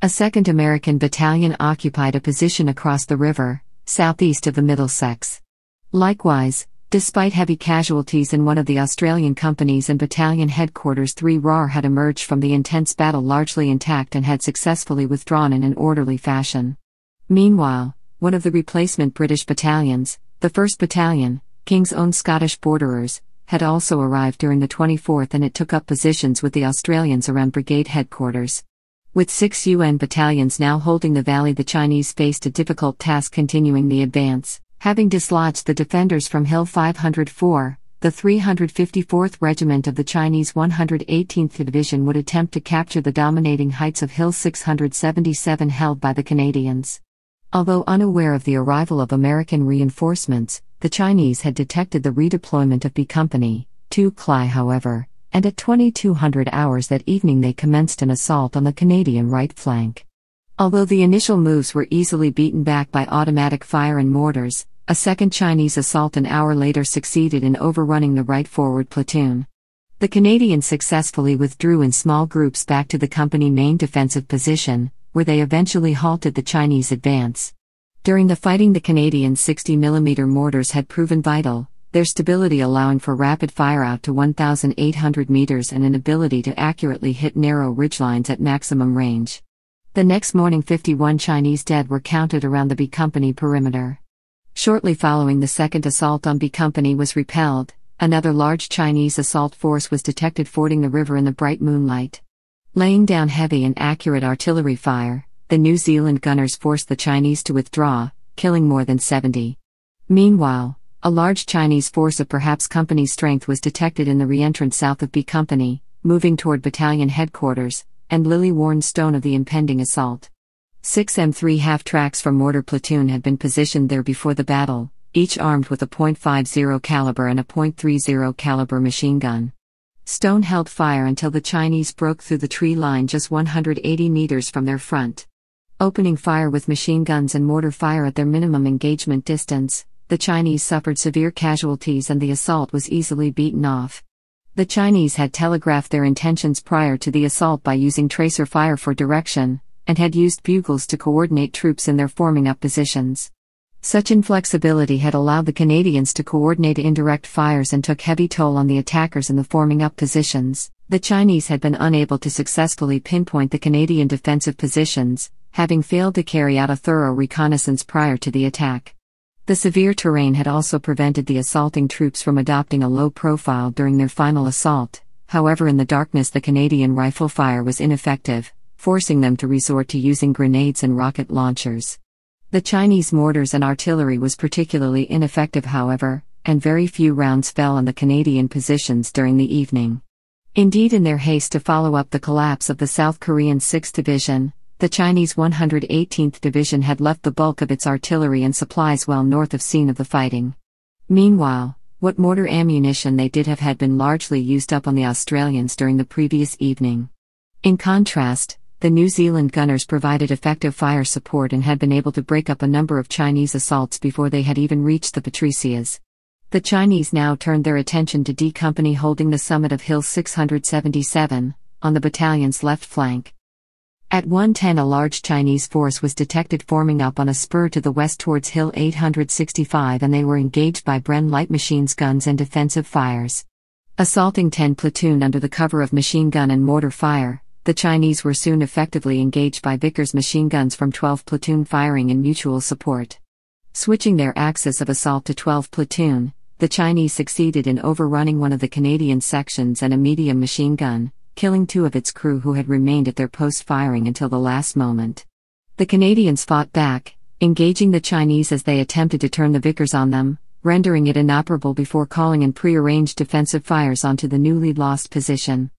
A 2nd American battalion occupied a position across the river, southeast of the Middlesex. Likewise, despite heavy casualties in one of the Australian companies and battalion headquarters 3 RAR had emerged from the intense battle largely intact and had successfully withdrawn in an orderly fashion. Meanwhile, one of the replacement British battalions, the 1st Battalion, King's own Scottish Borderers, had also arrived during the 24th and it took up positions with the Australians around brigade headquarters. With six UN battalions now holding the valley, the Chinese faced a difficult task continuing the advance, having dislodged the defenders from Hill 504. The 354th Regiment of the Chinese 118th Division would attempt to capture the dominating heights of Hill 677 held by the Canadians. Although unaware of the arrival of American reinforcements, the Chinese had detected the redeployment of B Company, 2 Kly. however, and at 2200 hours that evening they commenced an assault on the Canadian right flank. Although the initial moves were easily beaten back by automatic fire and mortars, a second Chinese assault an hour later succeeded in overrunning the right forward platoon. The Canadians successfully withdrew in small groups back to the company main defensive position, where they eventually halted the Chinese advance. During the fighting, the Canadian 60mm mortars had proven vital, their stability allowing for rapid fire out to 1,800 meters and an ability to accurately hit narrow ridgelines at maximum range. The next morning, 51 Chinese dead were counted around the B Company perimeter. Shortly following the second assault on B Company was repelled, another large Chinese assault force was detected fording the river in the bright moonlight. Laying down heavy and accurate artillery fire, the New Zealand gunners forced the Chinese to withdraw, killing more than 70. Meanwhile, a large Chinese force of perhaps company strength was detected in the reentrance south of B Company, moving toward battalion headquarters, and Lily warned Stone of the impending assault. Six M3 half tracks from mortar platoon had been positioned there before the battle, each armed with a .50 caliber and a .30 caliber machine gun. Stone held fire until the Chinese broke through the tree line just 180 meters from their front. Opening fire with machine guns and mortar fire at their minimum engagement distance, the Chinese suffered severe casualties and the assault was easily beaten off. The Chinese had telegraphed their intentions prior to the assault by using tracer fire for direction, and had used bugles to coordinate troops in their forming up positions. Such inflexibility had allowed the Canadians to coordinate indirect fires and took heavy toll on the attackers in the forming up positions. The Chinese had been unable to successfully pinpoint the Canadian defensive positions, having failed to carry out a thorough reconnaissance prior to the attack. The severe terrain had also prevented the assaulting troops from adopting a low profile during their final assault. However, in the darkness, the Canadian rifle fire was ineffective, forcing them to resort to using grenades and rocket launchers. The Chinese mortars and artillery was particularly ineffective, however, and very few rounds fell on the Canadian positions during the evening. Indeed, in their haste to follow up the collapse of the South Korean 6th Division, the Chinese 118th Division had left the bulk of its artillery and supplies well north of scene of the fighting. Meanwhile, what mortar ammunition they did have had been largely used up on the Australians during the previous evening. In contrast, the New Zealand gunners provided effective fire support and had been able to break up a number of Chinese assaults before they had even reached the Patricias. The Chinese now turned their attention to D Company holding the summit of Hill 677, on the battalion's left flank. At 1:10, a large Chinese force was detected forming up on a spur to the west towards Hill 865 and they were engaged by Bren light machines guns and defensive fires. Assaulting 10 platoon under the cover of machine gun and mortar fire, the Chinese were soon effectively engaged by Vickers machine guns from 12 platoon firing in mutual support. Switching their axis of assault to 12 platoon, the Chinese succeeded in overrunning one of the Canadian sections and a medium machine gun, killing two of its crew who had remained at their post firing until the last moment. The Canadians fought back, engaging the Chinese as they attempted to turn the Vickers on them, rendering it inoperable before calling in prearranged defensive fires onto the newly lost position.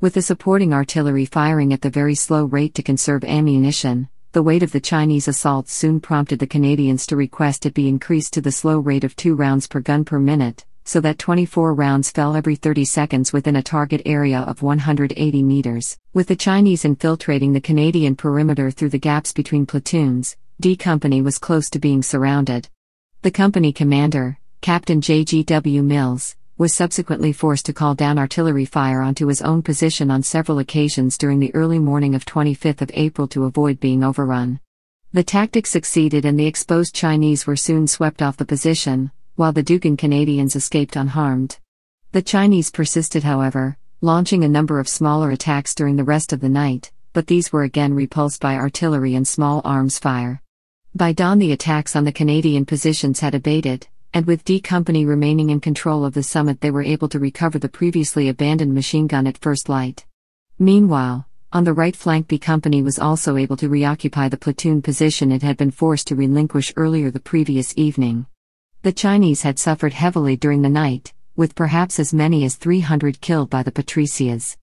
With the supporting artillery firing at the very slow rate to conserve ammunition, the weight of the Chinese assault soon prompted the Canadians to request it be increased to the slow rate of two rounds per gun per minute, so that 24 rounds fell every 30 seconds within a target area of 180 meters. With the Chinese infiltrating the Canadian perimeter through the gaps between platoons, D Company was close to being surrounded. The company commander, Captain J.G.W. Mills, was subsequently forced to call down artillery fire onto his own position on several occasions during the early morning of 25 of April to avoid being overrun. The tactic succeeded and the exposed Chinese were soon swept off the position, while the Dugan Canadians escaped unharmed. The Chinese persisted however, launching a number of smaller attacks during the rest of the night, but these were again repulsed by artillery and small arms fire. By dawn the attacks on the Canadian positions had abated, and with D Company remaining in control of the summit, they were able to recover the previously abandoned machine gun at first light. Meanwhile, on the right flank, B Company was also able to reoccupy the platoon position it had been forced to relinquish earlier the previous evening. The Chinese had suffered heavily during the night, with perhaps as many as 300 killed by the Patricias.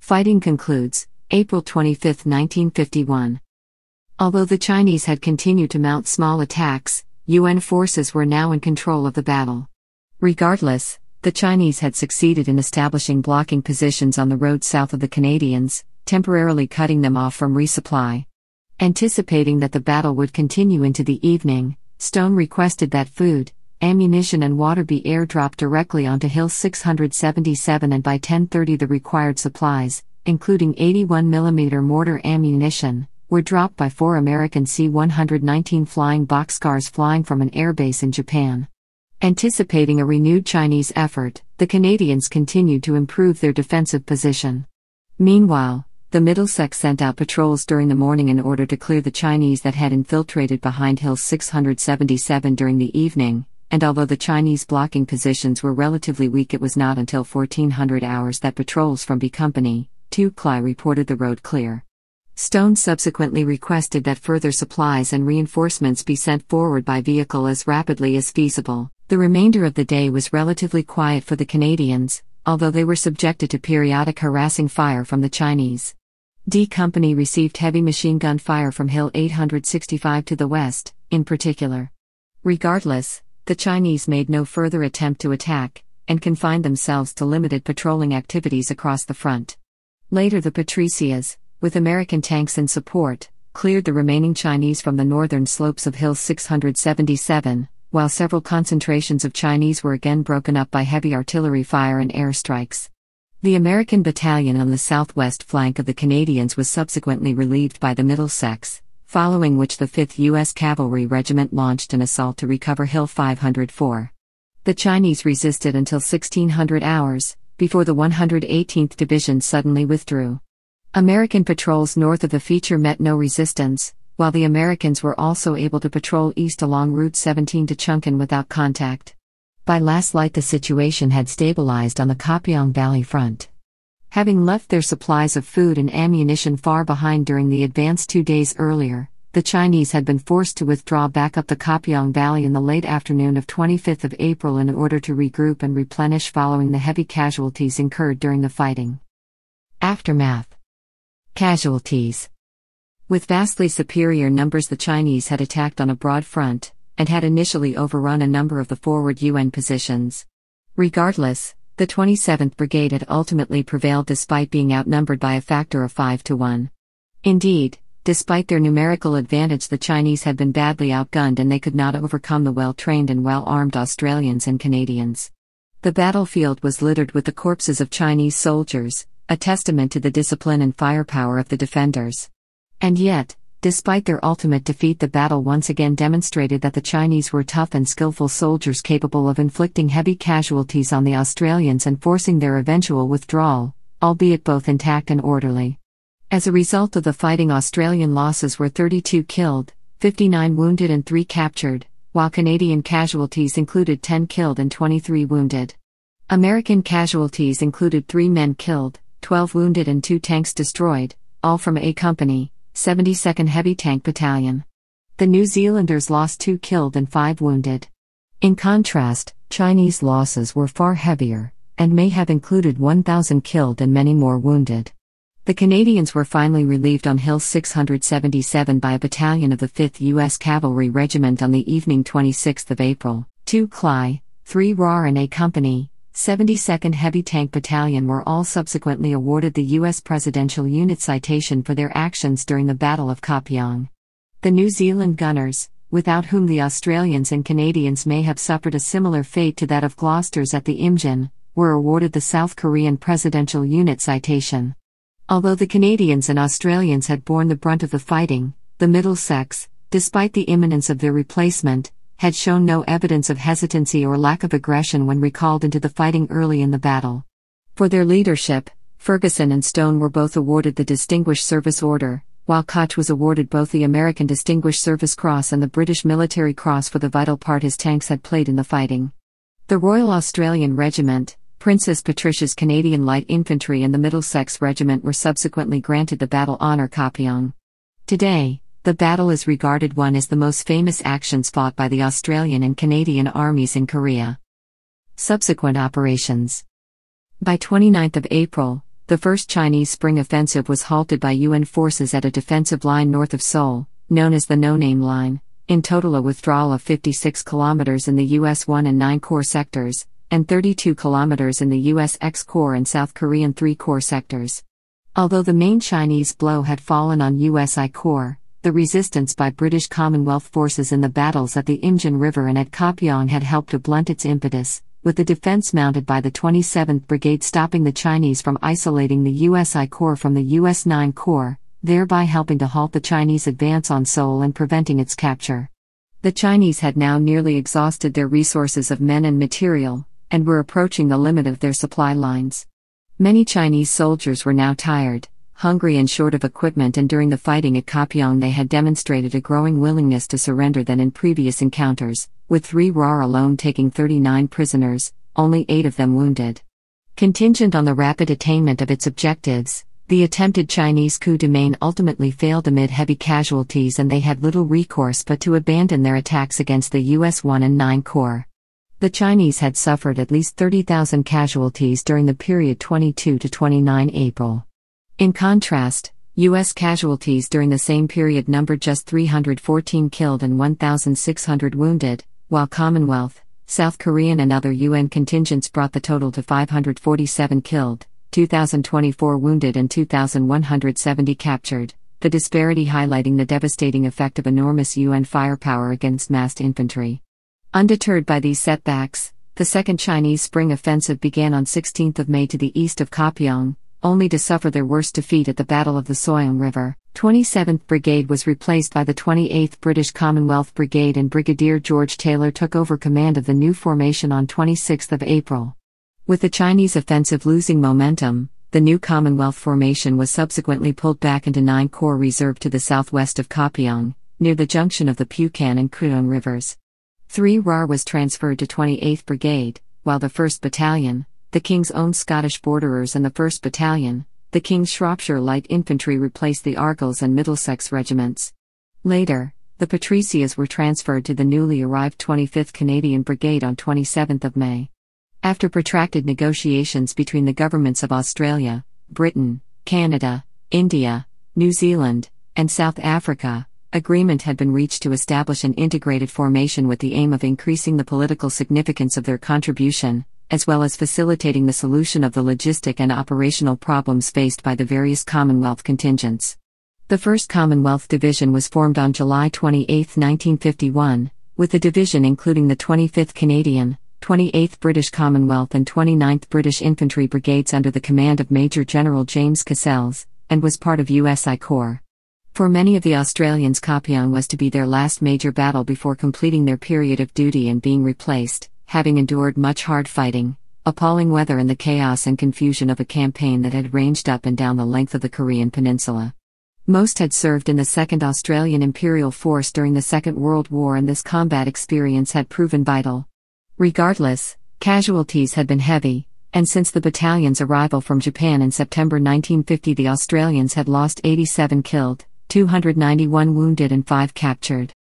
Fighting concludes, April 25, 1951. Although the Chinese had continued to mount small attacks, UN forces were now in control of the battle. Regardless, the Chinese had succeeded in establishing blocking positions on the road south of the Canadians, temporarily cutting them off from resupply. Anticipating that the battle would continue into the evening, Stone requested that food, ammunition and water be airdropped directly onto Hill 677 and by 10:30 the required supplies, including 81mm mortar ammunition, were dropped by four American C 119 flying boxcars flying from an airbase in Japan. Anticipating a renewed Chinese effort, the Canadians continued to improve their defensive position. Meanwhile, the Middlesex sent out patrols during the morning in order to clear the Chinese that had infiltrated behind Hill 677 during the evening, and although the Chinese blocking positions were relatively weak, it was not until 1400 hours that patrols from B Company, 2 Cly reported the road clear. Stone subsequently requested that further supplies and reinforcements be sent forward by vehicle as rapidly as feasible. The remainder of the day was relatively quiet for the Canadians, although they were subjected to periodic harassing fire from the Chinese. D Company received heavy machine gun fire from Hill 865 to the west, in particular. Regardless, the Chinese made no further attempt to attack, and confined themselves to limited patrolling activities across the front. Later, the Patricias, with American tanks in support, cleared the remaining Chinese from the northern slopes of Hill 677, while several concentrations of Chinese were again broken up by heavy artillery fire and airstrikes. The American battalion on the southwest flank of the Canadians was subsequently relieved by the Middlesex, following which the 5th U.S. Cavalry Regiment launched an assault to recover Hill 504. The Chinese resisted until 1600 hours, before the 118th Division suddenly withdrew. American patrols north of the feature met no resistance, while the Americans were also able to patrol east along Route 17 to Chunkin without contact. By last light, the situation had stabilized on the Kapyong Valley front. Having left their supplies of food and ammunition far behind during the advance two days earlier, the Chinese had been forced to withdraw back up the Kapyong Valley in the late afternoon of 25th of April in order to regroup and replenish following the heavy casualties incurred during the fighting. Aftermath Casualties With vastly superior numbers, the Chinese had attacked on a broad front, and had initially overrun a number of the forward UN positions. Regardless, the 27th Brigade had ultimately prevailed despite being outnumbered by a factor of 5 to 1. Indeed, despite their numerical advantage, the Chinese had been badly outgunned and they could not overcome the well trained and well armed Australians and Canadians. The battlefield was littered with the corpses of Chinese soldiers, a testament to the discipline and firepower of the defenders. And yet, despite their ultimate defeat, the battle once again demonstrated that the Chinese were tough and skillful soldiers capable of inflicting heavy casualties on the Australians and forcing their eventual withdrawal, albeit both intact and orderly. As a result of the fighting, Australian losses were 32 killed, 59 wounded, and 3 captured, while Canadian casualties included 10 killed and 23 wounded. American casualties included 3 men killed, 12 wounded and 2 tanks destroyed, all from A Company, 72nd Heavy Tank Battalion. The New Zealanders lost 2 killed and 5 wounded. In contrast, Chinese losses were far heavier, and may have included 1,000 killed and many more wounded. The Canadians were finally relieved on Hill 677 by a battalion of the 5th U.S. Cavalry Regiment on the evening 26 April. 2 Cly, 3 RAR and A Company, 72nd Heavy Tank Battalion were all subsequently awarded the U.S. Presidential Unit Citation for their actions during the Battle of Kapyong. The New Zealand gunners, without whom the Australians and Canadians may have suffered a similar fate to that of Gloucesters at the Imjin, were awarded the South Korean Presidential Unit Citation. Although the Canadians and Australians had borne the brunt of the fighting, the Middlesex, despite the imminence of their replacement, had shown no evidence of hesitancy or lack of aggression when recalled into the fighting early in the battle. For their leadership, Ferguson and Stone were both awarded the Distinguished Service Order, while Koch was awarded both the American Distinguished Service Cross and the British Military Cross for the vital part his tanks had played in the fighting. The Royal Australian Regiment, Princess Patricia's Canadian Light Infantry, and the Middlesex Regiment were subsequently granted the Battle Honour Papillon. Today, the battle is regarded one as the most famous actions fought by the Australian and Canadian armies in Korea. Subsequent operations. By 29 April, the first Chinese spring offensive was halted by UN forces at a defensive line north of Seoul, known as the No-Name Line, in total a withdrawal of 56 kilometers in the US 1 and 9 Corps sectors, and 32 kilometers in the US X Corps and South Korean 3 Corps sectors. Although the main Chinese blow had fallen on US I Corps, the resistance by British Commonwealth forces in the battles at the Imjin River and at Kapyong had helped to blunt its impetus, with the defense mounted by the 27th Brigade stopping the Chinese from isolating the U.S. I Corps from the U.S. 9 Corps, thereby helping to halt the Chinese advance on Seoul and preventing its capture. The Chinese had now nearly exhausted their resources of men and material, and were approaching the limit of their supply lines. Many Chinese soldiers were now tired, Hungry and short of equipment, and during the fighting at Kapyong, they had demonstrated a growing willingness to surrender than in previous encounters, with 3 RAR alone taking 39 prisoners, only 8 of them wounded. Contingent on the rapid attainment of its objectives, the attempted Chinese coup de main ultimately failed amid heavy casualties and they had little recourse but to abandon their attacks against the U.S. 1 and 9 Corps. The Chinese had suffered at least 30,000 casualties during the period 22 to 29 April. In contrast, U.S. casualties during the same period numbered just 314 killed and 1,600 wounded, while Commonwealth, South Korean, and other UN contingents brought the total to 547 killed, 2,024 wounded, and 2,170 captured, the disparity highlighting the devastating effect of enormous UN firepower against massed infantry. Undeterred by these setbacks, the Second Chinese Spring Offensive began on 16 May to the east of Kapyong, only to suffer their worst defeat at the Battle of the Soyang River. 27th Brigade was replaced by the 28th British Commonwealth Brigade and Brigadier George Taylor took over command of the new formation on 26 April. With the Chinese offensive losing momentum, the new Commonwealth formation was subsequently pulled back into 9 Corps Reserve to the southwest of Kapyong, near the junction of the Pukan and Kudong rivers. 3 RAR was transferred to 28th Brigade, while the 1st Battalion, the King's own Scottish Borderers and the 1st Battalion, the King's Shropshire Light Infantry replaced the Argylls and Middlesex regiments. Later, the Patricias were transferred to the newly arrived 25th Canadian Brigade on 27 May. After protracted negotiations between the governments of Australia, Britain, Canada, India, New Zealand, and South Africa, agreement had been reached to establish an integrated formation with the aim of increasing the political significance of their contribution, as well as facilitating the solution of the logistic and operational problems faced by the various Commonwealth contingents. The 1st Commonwealth Division was formed on July 28, 1951, with the division including the 25th Canadian, 28th British Commonwealth and 29th British Infantry Brigades under the command of Major General James Cassells, and was part of USI Corps. For many of the Australians Capion was to be their last major battle before completing their period of duty and being replaced, having endured much hard fighting, appalling weather, and the chaos and confusion of a campaign that had ranged up and down the length of the Korean peninsula. Most had served in the 2nd Australian Imperial Force during the Second World War, and this combat experience had proven vital. Regardless, casualties had been heavy, and since the battalion's arrival from Japan in September 1950, the Australians had lost 87 killed, 291 wounded, and 5 captured.